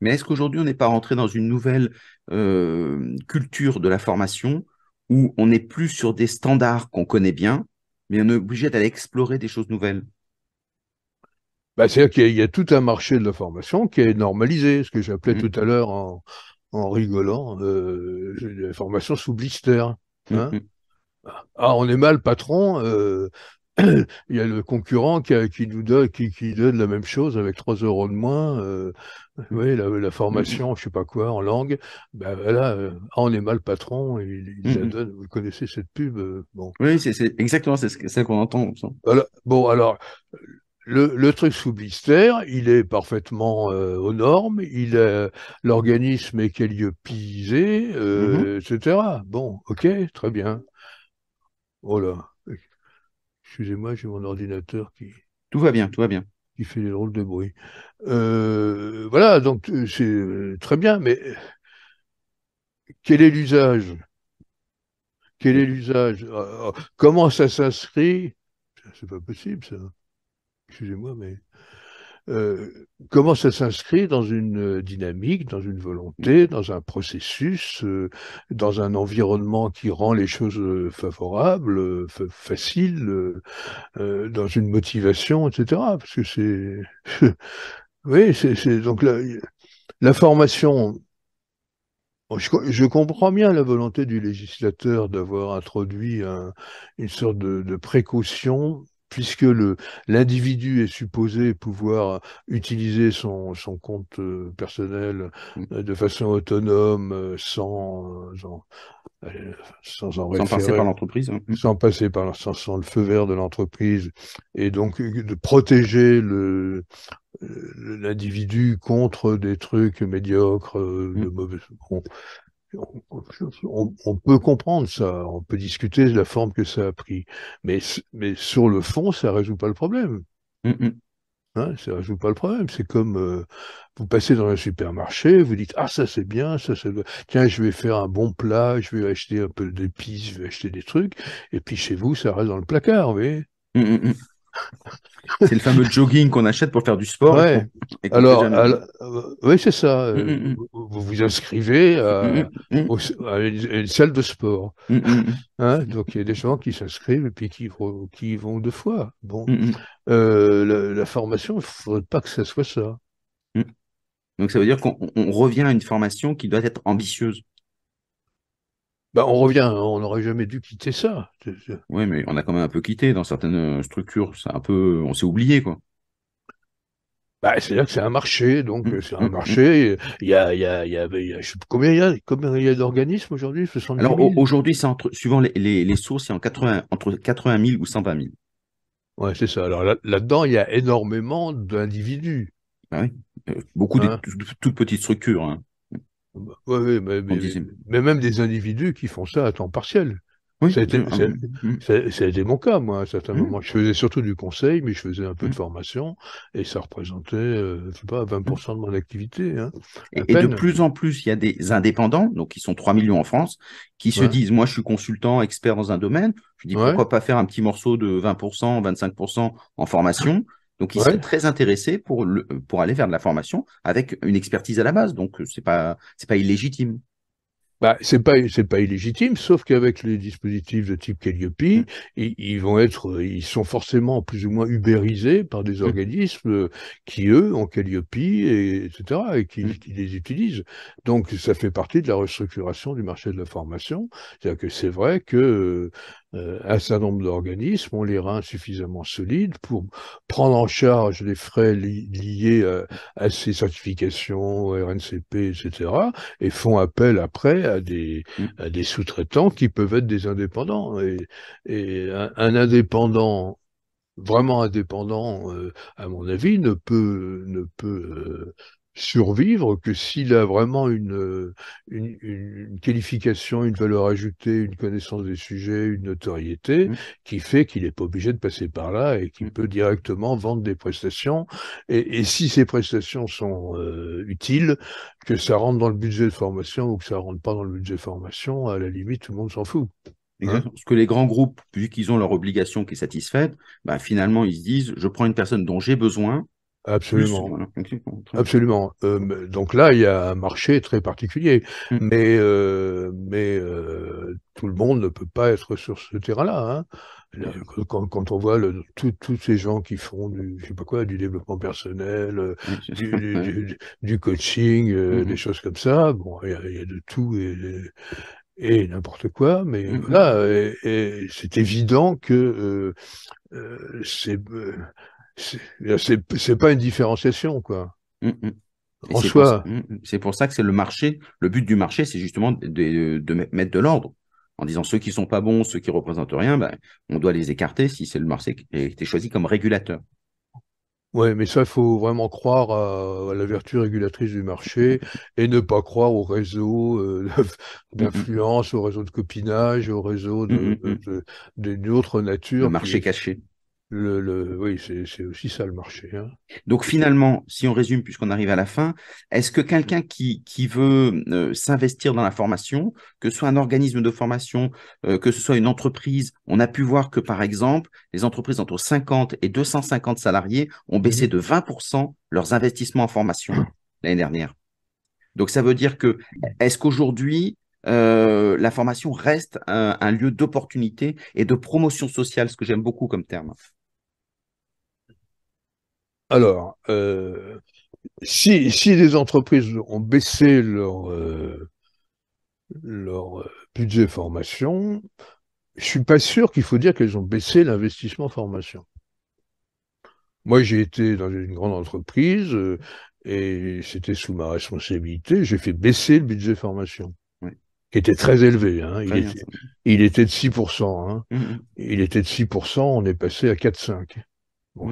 Mais est-ce qu'aujourd'hui, on n'est pas rentré dans une nouvelle euh, culture de la formation où on n'est plus sur des standards qu'on connaît bien, mais on est obligé d'aller explorer des choses nouvelles bah, C'est-à-dire qu'il y, a tout un marché de la formation qui est normalisé, ce que j'appelais mmh. tout à l'heure en, en rigolant, la euh, formation sous blister. Hum, hein. hum. Ah, on est mal, patron. Euh, il y a le concurrent qui, nous donne, qui, donne la même chose avec 3 euros de moins. Euh, oui, la, formation, je sais pas quoi, en langue. Ben voilà, ah, on est mal patron. Hum, vous connaissez cette pub. bon. Oui, c'est exactement ce qu'on entend. Bon, alors, le, truc sous blister, il est parfaitement euh, aux normes, il l'organisme est quel lieu pisé, etc. Bon, ok, très bien. Oh là, excusez-moi, j'ai mon ordinateur qui. Tout va bien, tout va bien. Il fait des drôles de bruit. Euh, voilà, donc euh, c'est très bien, mais quel est l'usage Quel est l'usage Comment ça s'inscrit C'est pas possible ça excusez-moi, mais euh, comment ça s'inscrit dans une euh, dynamique, dans une volonté, dans un processus, euh, dans un environnement qui rend les choses favorables, faciles, dans une motivation, etc. Parce que c'est, oui, c'est donc la, formation. je, comprends bien la volonté du législateur d'avoir introduit une sorte de précaution puisque l'individu est supposé pouvoir utiliser son, compte euh, personnel mm. euh, de façon autonome, euh, sans, sans, hein. mm. sans, passer par l'entreprise. Sans passer par sans, le feu vert de l'entreprise, et donc de protéger l'individu contre des trucs médiocres, de mm. mauvais on, peut comprendre ça, on peut discuter de la forme que ça a pris, mais, mais sur le fond, ça ne résout pas le problème. Hein, ça résout pas le problème. C'est comme euh, vous passez dans un supermarché, vous dites Ah, ça c'est bien, ça c'est. Tiens, je vais faire un bon plat, je vais acheter un peu d'épices, je vais acheter des trucs. Et puis chez vous, ça reste dans le placard, vous voyez c'est le fameux jogging qu'on achète pour faire du sport. alors, euh, oui, c'est ça. Euh, mm, mm, mm. Vous vous inscrivez à, une, salle de sport. Hein, donc, il y a des gens qui s'inscrivent et puis qui, qui, vont deux fois. Bon, euh, la, la, formation, il ne faudrait pas que ça soit ça. Donc, ça veut dire qu'on revient à une formation qui doit être ambitieuse. Bah, on revient, hein, on n'aurait jamais dû quitter ça. Oui, mais on a quand même un peu quitté dans certaines euh, structures. C'est un peu, on s'est oublié, quoi. Bah, c'est-à-dire que c'est un marché, donc mmh, euh, c'est un mmh, mmh. marché. Il y a, il y combien il y a, d'organismes aujourd'hui Alors aujourd'hui, suivant les, sources, c'est en 80, entre 80 000 ou 120 000. Ouais, c'est ça. Alors là-dedans, il y a énormément d'individus. Bah oui. Euh, beaucoup de hein? toutes petites structures. Hein. Oui, oui, mais, même des individus qui font ça à temps partiel. ça, a été, mon cas, moi, à un certain hum. Je faisais surtout du conseil, mais je faisais un peu de hum. formation, et ça représentait, euh, je sais pas, 20% hum. de mon activité. Hein, et, de plus en plus, il y a des indépendants, donc qui sont 3 millions en France, qui se disent, moi, je suis consultant, expert dans un domaine, je dis, pourquoi pas faire un petit morceau de 20%, 25% en formation donc, ils sont très intéressés pour, pour aller vers de la formation avec une expertise à la base. Donc, ce n'est pas, pas illégitime. Bah, c'est pas c'est pas illégitime, sauf qu'avec les dispositifs de type Calliope, mmh. ils, vont être, ils sont forcément plus ou moins ubérisés par des mmh. organismes qui eux ont Calliope et, etc. et qui, mmh. qui, les utilisent. Donc ça fait partie de la restructuration du marché de la formation, c'est-à-dire que c'est vrai que euh, un certain nombre d'organismes ont les reins suffisamment solides pour prendre en charge les frais liés euh, à, ces certifications RNCP, etc., et font appel après à des, mm. des sous-traitants qui peuvent être des indépendants. Et, un, indépendant vraiment indépendant, euh, à mon avis, ne peut, ne peut survivre que s'il a vraiment euh, une, une, qualification, une valeur ajoutée, une connaissance des sujets, une notoriété mmh. qui fait qu'il n'est pas obligé de passer par là et qu'il mmh. peut directement vendre des prestations. Et, si ces prestations sont euh, utiles, que ça rentre dans le budget de formation ou que ça rentre pas dans le budget de formation, à la limite, tout le monde s'en fout. Hein? Ce Parce que les grands groupes, vu qu'ils ont leur obligation qui est satisfaite, bah finalement, ils se disent, je prends une personne dont j'ai besoin, Absolument. Hein, Absolument. donc là, il y a un marché très particulier, mmh. mais, euh, mais euh, tout le monde ne peut pas être sur ce terrain-là. Hein. Quand, on voit tous ces gens qui font du, je sais pas quoi, du développement personnel, euh, du, coaching, mmh des choses comme ça, bon, il y, a de tout et, et n'importe quoi, mais mmh voilà, là, c'est évident que c'est euh, c'est pas une différenciation, quoi. Mm, mm. En soi. Mm, c'est pour ça que c'est le marché. Le but du marché, c'est justement de, mettre de l'ordre. En disant ceux qui sont pas bons, ceux qui représentent rien, ben, on doit les écarter si c'est le marché qui a été choisi comme régulateur. Oui, mais ça, il faut vraiment croire à, la vertu régulatrice du marché et ne pas croire au réseau euh, d'influence, au réseau de copinage, au réseau d'une autre nature. Le marché caché. Le, oui, c'est aussi ça le marché. Hein. Donc finalement, si on résume, puisqu'on arrive à la fin, est-ce que quelqu'un mm. qui, qui, veut euh, s'investir dans la formation, que ce soit un organisme de formation, euh, que ce soit une entreprise, on a pu voir que par exemple, les entreprises entre 50 et 250 salariés ont mm-hmm. baissé de 20% leurs investissements en formation l'année dernière. Donc ça veut dire que, est-ce qu'aujourd'hui, euh, la formation reste un lieu d'opportunité et de promotion sociale, ce que j'aime beaucoup comme terme. Alors, euh, si, si, les entreprises ont baissé leur, euh, euh, budget formation, je ne suis pas sûr qu'il faut dire qu'elles ont baissé l'investissement formation. Moi, j'ai été dans une grande entreprise et c'était sous ma responsabilité. J'ai fait baisser le budget formation, qui était très élevé. Hein. Il, était, de 6%. Hein. Mmh, mmh. Il était de 6%, on est passé à 4-5%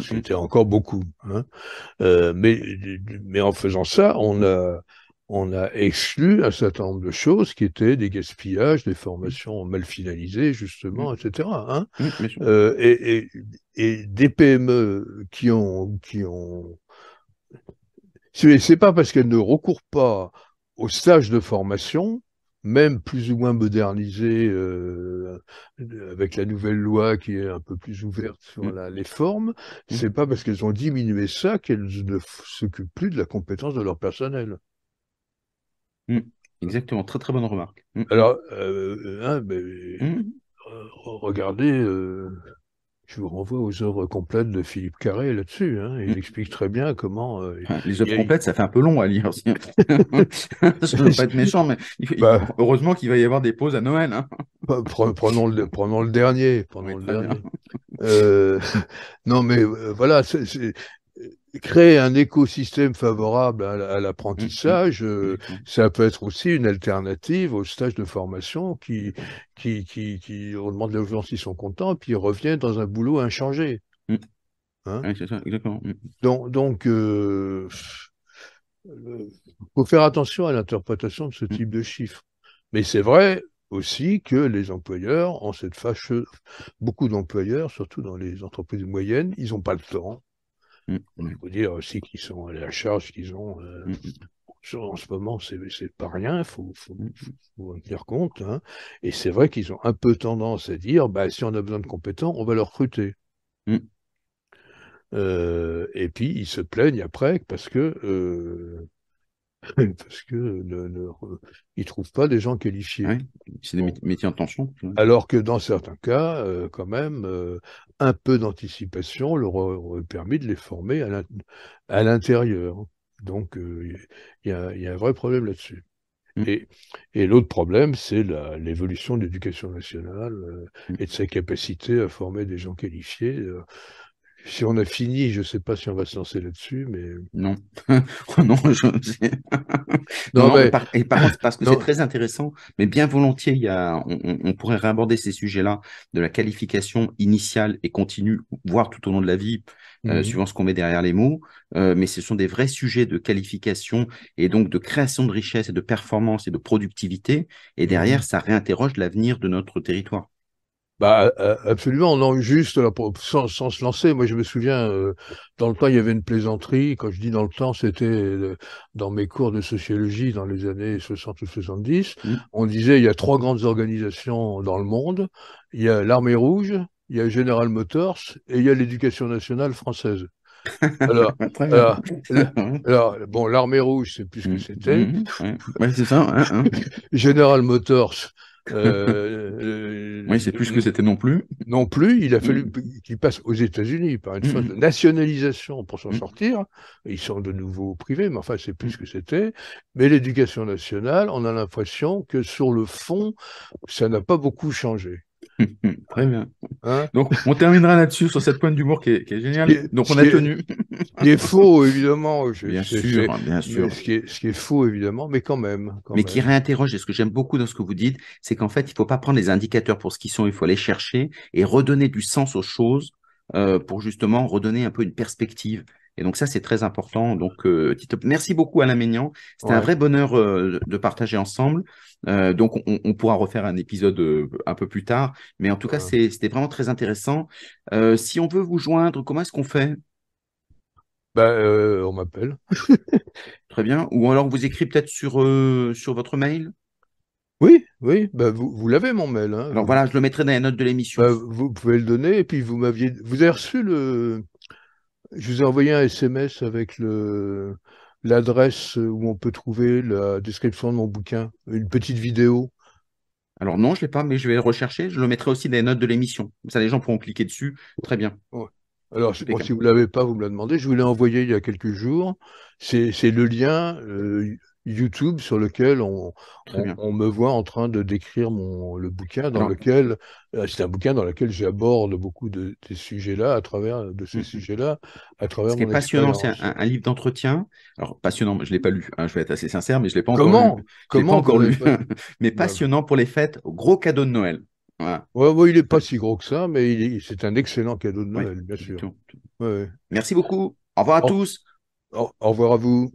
c'était encore beaucoup. Hein. Euh, mais, mais en faisant ça, on a, on a exclu un certain nombre de choses qui étaient des gaspillages, des formations mal finalisées, justement, mm. etc. Hein. Mm, euh, et, et, des PME qui ont... Qui ont... C'est pas parce qu'elles ne recourent pas au stage de formation même plus ou moins modernisée euh, avec la nouvelle loi qui est un peu plus ouverte sur mmh. les formes, mmh. c'est pas parce qu'elles ont diminué ça qu'elles ne s'occupent plus de la compétence de leur personnel. Mmh. Exactement, très très bonne remarque. Alors, euh, hein, euh, regardez je vous renvoie aux œuvres complètes de Philippe Carré là-dessus. Hein. Il mm. explique très bien comment. Euh, les œuvres complètes, ça fait un peu long à lire aussi. je ne veux pas être méchant, mais bah. heureusement qu'il va y avoir des pauses à Noël. Hein. Bah, prenons, le, dernier. Euh, non, mais euh, voilà, créer un écosystème favorable à, l'apprentissage, mmh, mmh. Euh, ça peut être aussi une alternative au stage de formation qui, qui, qui, on demande aux gens s'ils sont contents, puis ils reviennent dans un boulot inchangé. Mmh. Hein? ça, exactement. Donc, donc euh, faut faire attention à l'interprétation de ce type de chiffres. Mais c'est vrai, aussi que les employeurs ont cette fâcheuse. Beaucoup d'employeurs, surtout dans les entreprises moyennes, ils n'ont pas le temps. Mm. On Il dire aussi qu'ils sont à la charge qu'ils ont euh, mm, mm, en ce moment, c'est pas rien, il faut, en tenir compte. Hein. Et c'est vrai qu'ils ont un peu tendance à dire bah, si on a besoin de compétents, on va le recruter. Euh, et puis ils se plaignent après parce que euh, parce que ne trouvent pas des gens qualifiés. c'est des métiers en tension. Alors que dans certains cas, euh, quand même, euh, un peu d'anticipation leur aurait permis de les former à l'intérieur. Donc, il euh, y, a, un vrai problème là-dessus. Mm. Et, et l'autre problème, c'est l'évolution de l'éducation nationale mm. et de sa capacité à former des gens qualifiés. Si on a fini, je ne sais pas si on va se lancer là-dessus, mais. Non. Oh non, je... non parce que c'est très intéressant, mais bien volontiers, il y a... on, pourrait réaborder ces sujets-là de la qualification initiale et continue, voire tout au long de la vie, euh, mhm. suivant ce qu'on met derrière les mots. Euh, mais ce sont des vrais sujets de qualification et donc de création de richesse et de performance et de productivité. Et derrière, mhm. ça réinterroge l'avenir de notre territoire. Bah, euh, absolument, non, juste là, sans, se lancer. Moi, je me souviens, euh, dans le temps, il y avait une plaisanterie. Quand je dis dans le temps, c'était euh, dans mes cours de sociologie dans les années 60 ou 70. Mmh. On disait il y a trois grandes organisations dans le monde. Il y a l'armée rouge, il y a General Motors et il y a l'éducation nationale française. Alors, bon, l'armée rouge, c'est plus ce que mmh. c'était. Mmh. c'est ça. hein. General Motors, Euh, oui, c'est plus ce que c'était non plus. Non plus, il a mm. fallu qu'il passe aux États-Unis par une mm. sorte de nationalisation pour s'en mm. sortir. Ils sont de nouveau privés, mais enfin, c'est plus ce que c'était. Mais l'éducation nationale, on a l'impression que sur le fond, ça n'a pas beaucoup changé. Très bien. Hein Donc, on terminera là-dessus, sur cette pointe d'humour qui est, qui géniale. Donc, on a tenu. Ce qui est faux, évidemment. Hein, bien sûr, bien sûr. Ce qui, est, faux, évidemment, mais quand même. mais qui réinterroge, et ce que j'aime beaucoup dans ce que vous dites, c'est qu'en fait, il ne faut pas prendre les indicateurs pour ce qu'ils sont, il faut aller chercher et redonner du sens aux choses euh, pour justement redonner un peu une perspective et donc ça, c'est très important. Donc, euh, merci beaucoup Alain Ménian. C'était un vrai bonheur euh, de partager ensemble. Euh, donc, on, pourra refaire un épisode un peu plus tard. Mais en tout cas, c'était vraiment très intéressant. si on veut vous joindre, comment est-ce qu'on fait bah, On m'appelle. très bien. Ou alors, vous écrit peut-être sur, sur votre mail oui, oui, bah vous, vous l'avez mon mail. Hein. Alors voilà, je le mettrai dans la note de l'émission. Bah, vous pouvez le donner, et puis vous m'aviez vous avez reçu le je vous ai envoyé un SMS avec le, l'adresse où on peut trouver la description de mon bouquin, une petite vidéo. Alors non, je ne l'ai pas, mais je vais rechercher. Je le mettrai aussi dans les notes de l'émission. ça, les gens pourront cliquer dessus. Très bien. Alors, si vous ne l'avez pas, vous me la demandez. Je vous l'ai envoyé il y a quelques jours. C'est le lien. Euh, YouTube sur lequel on, me voit en train de décrire mon, le bouquin dans lequel euh, c'est un bouquin dans lequel j'aborde beaucoup de, ces sujets-là à travers de ces mmh sujets-là à travers. est passionnant, c'est un, livre d'entretien. Alors passionnant, je l'ai pas lu, hein, je vais être assez sincère, mais je l'ai pas, encore lu. Comment encore lu Mais passionnant pour les fêtes, gros cadeau de Noël. il n'est pas si gros que ça, mais c'est un excellent cadeau de Noël, bien sûr. Merci beaucoup. Au revoir à tous. au revoir à vous.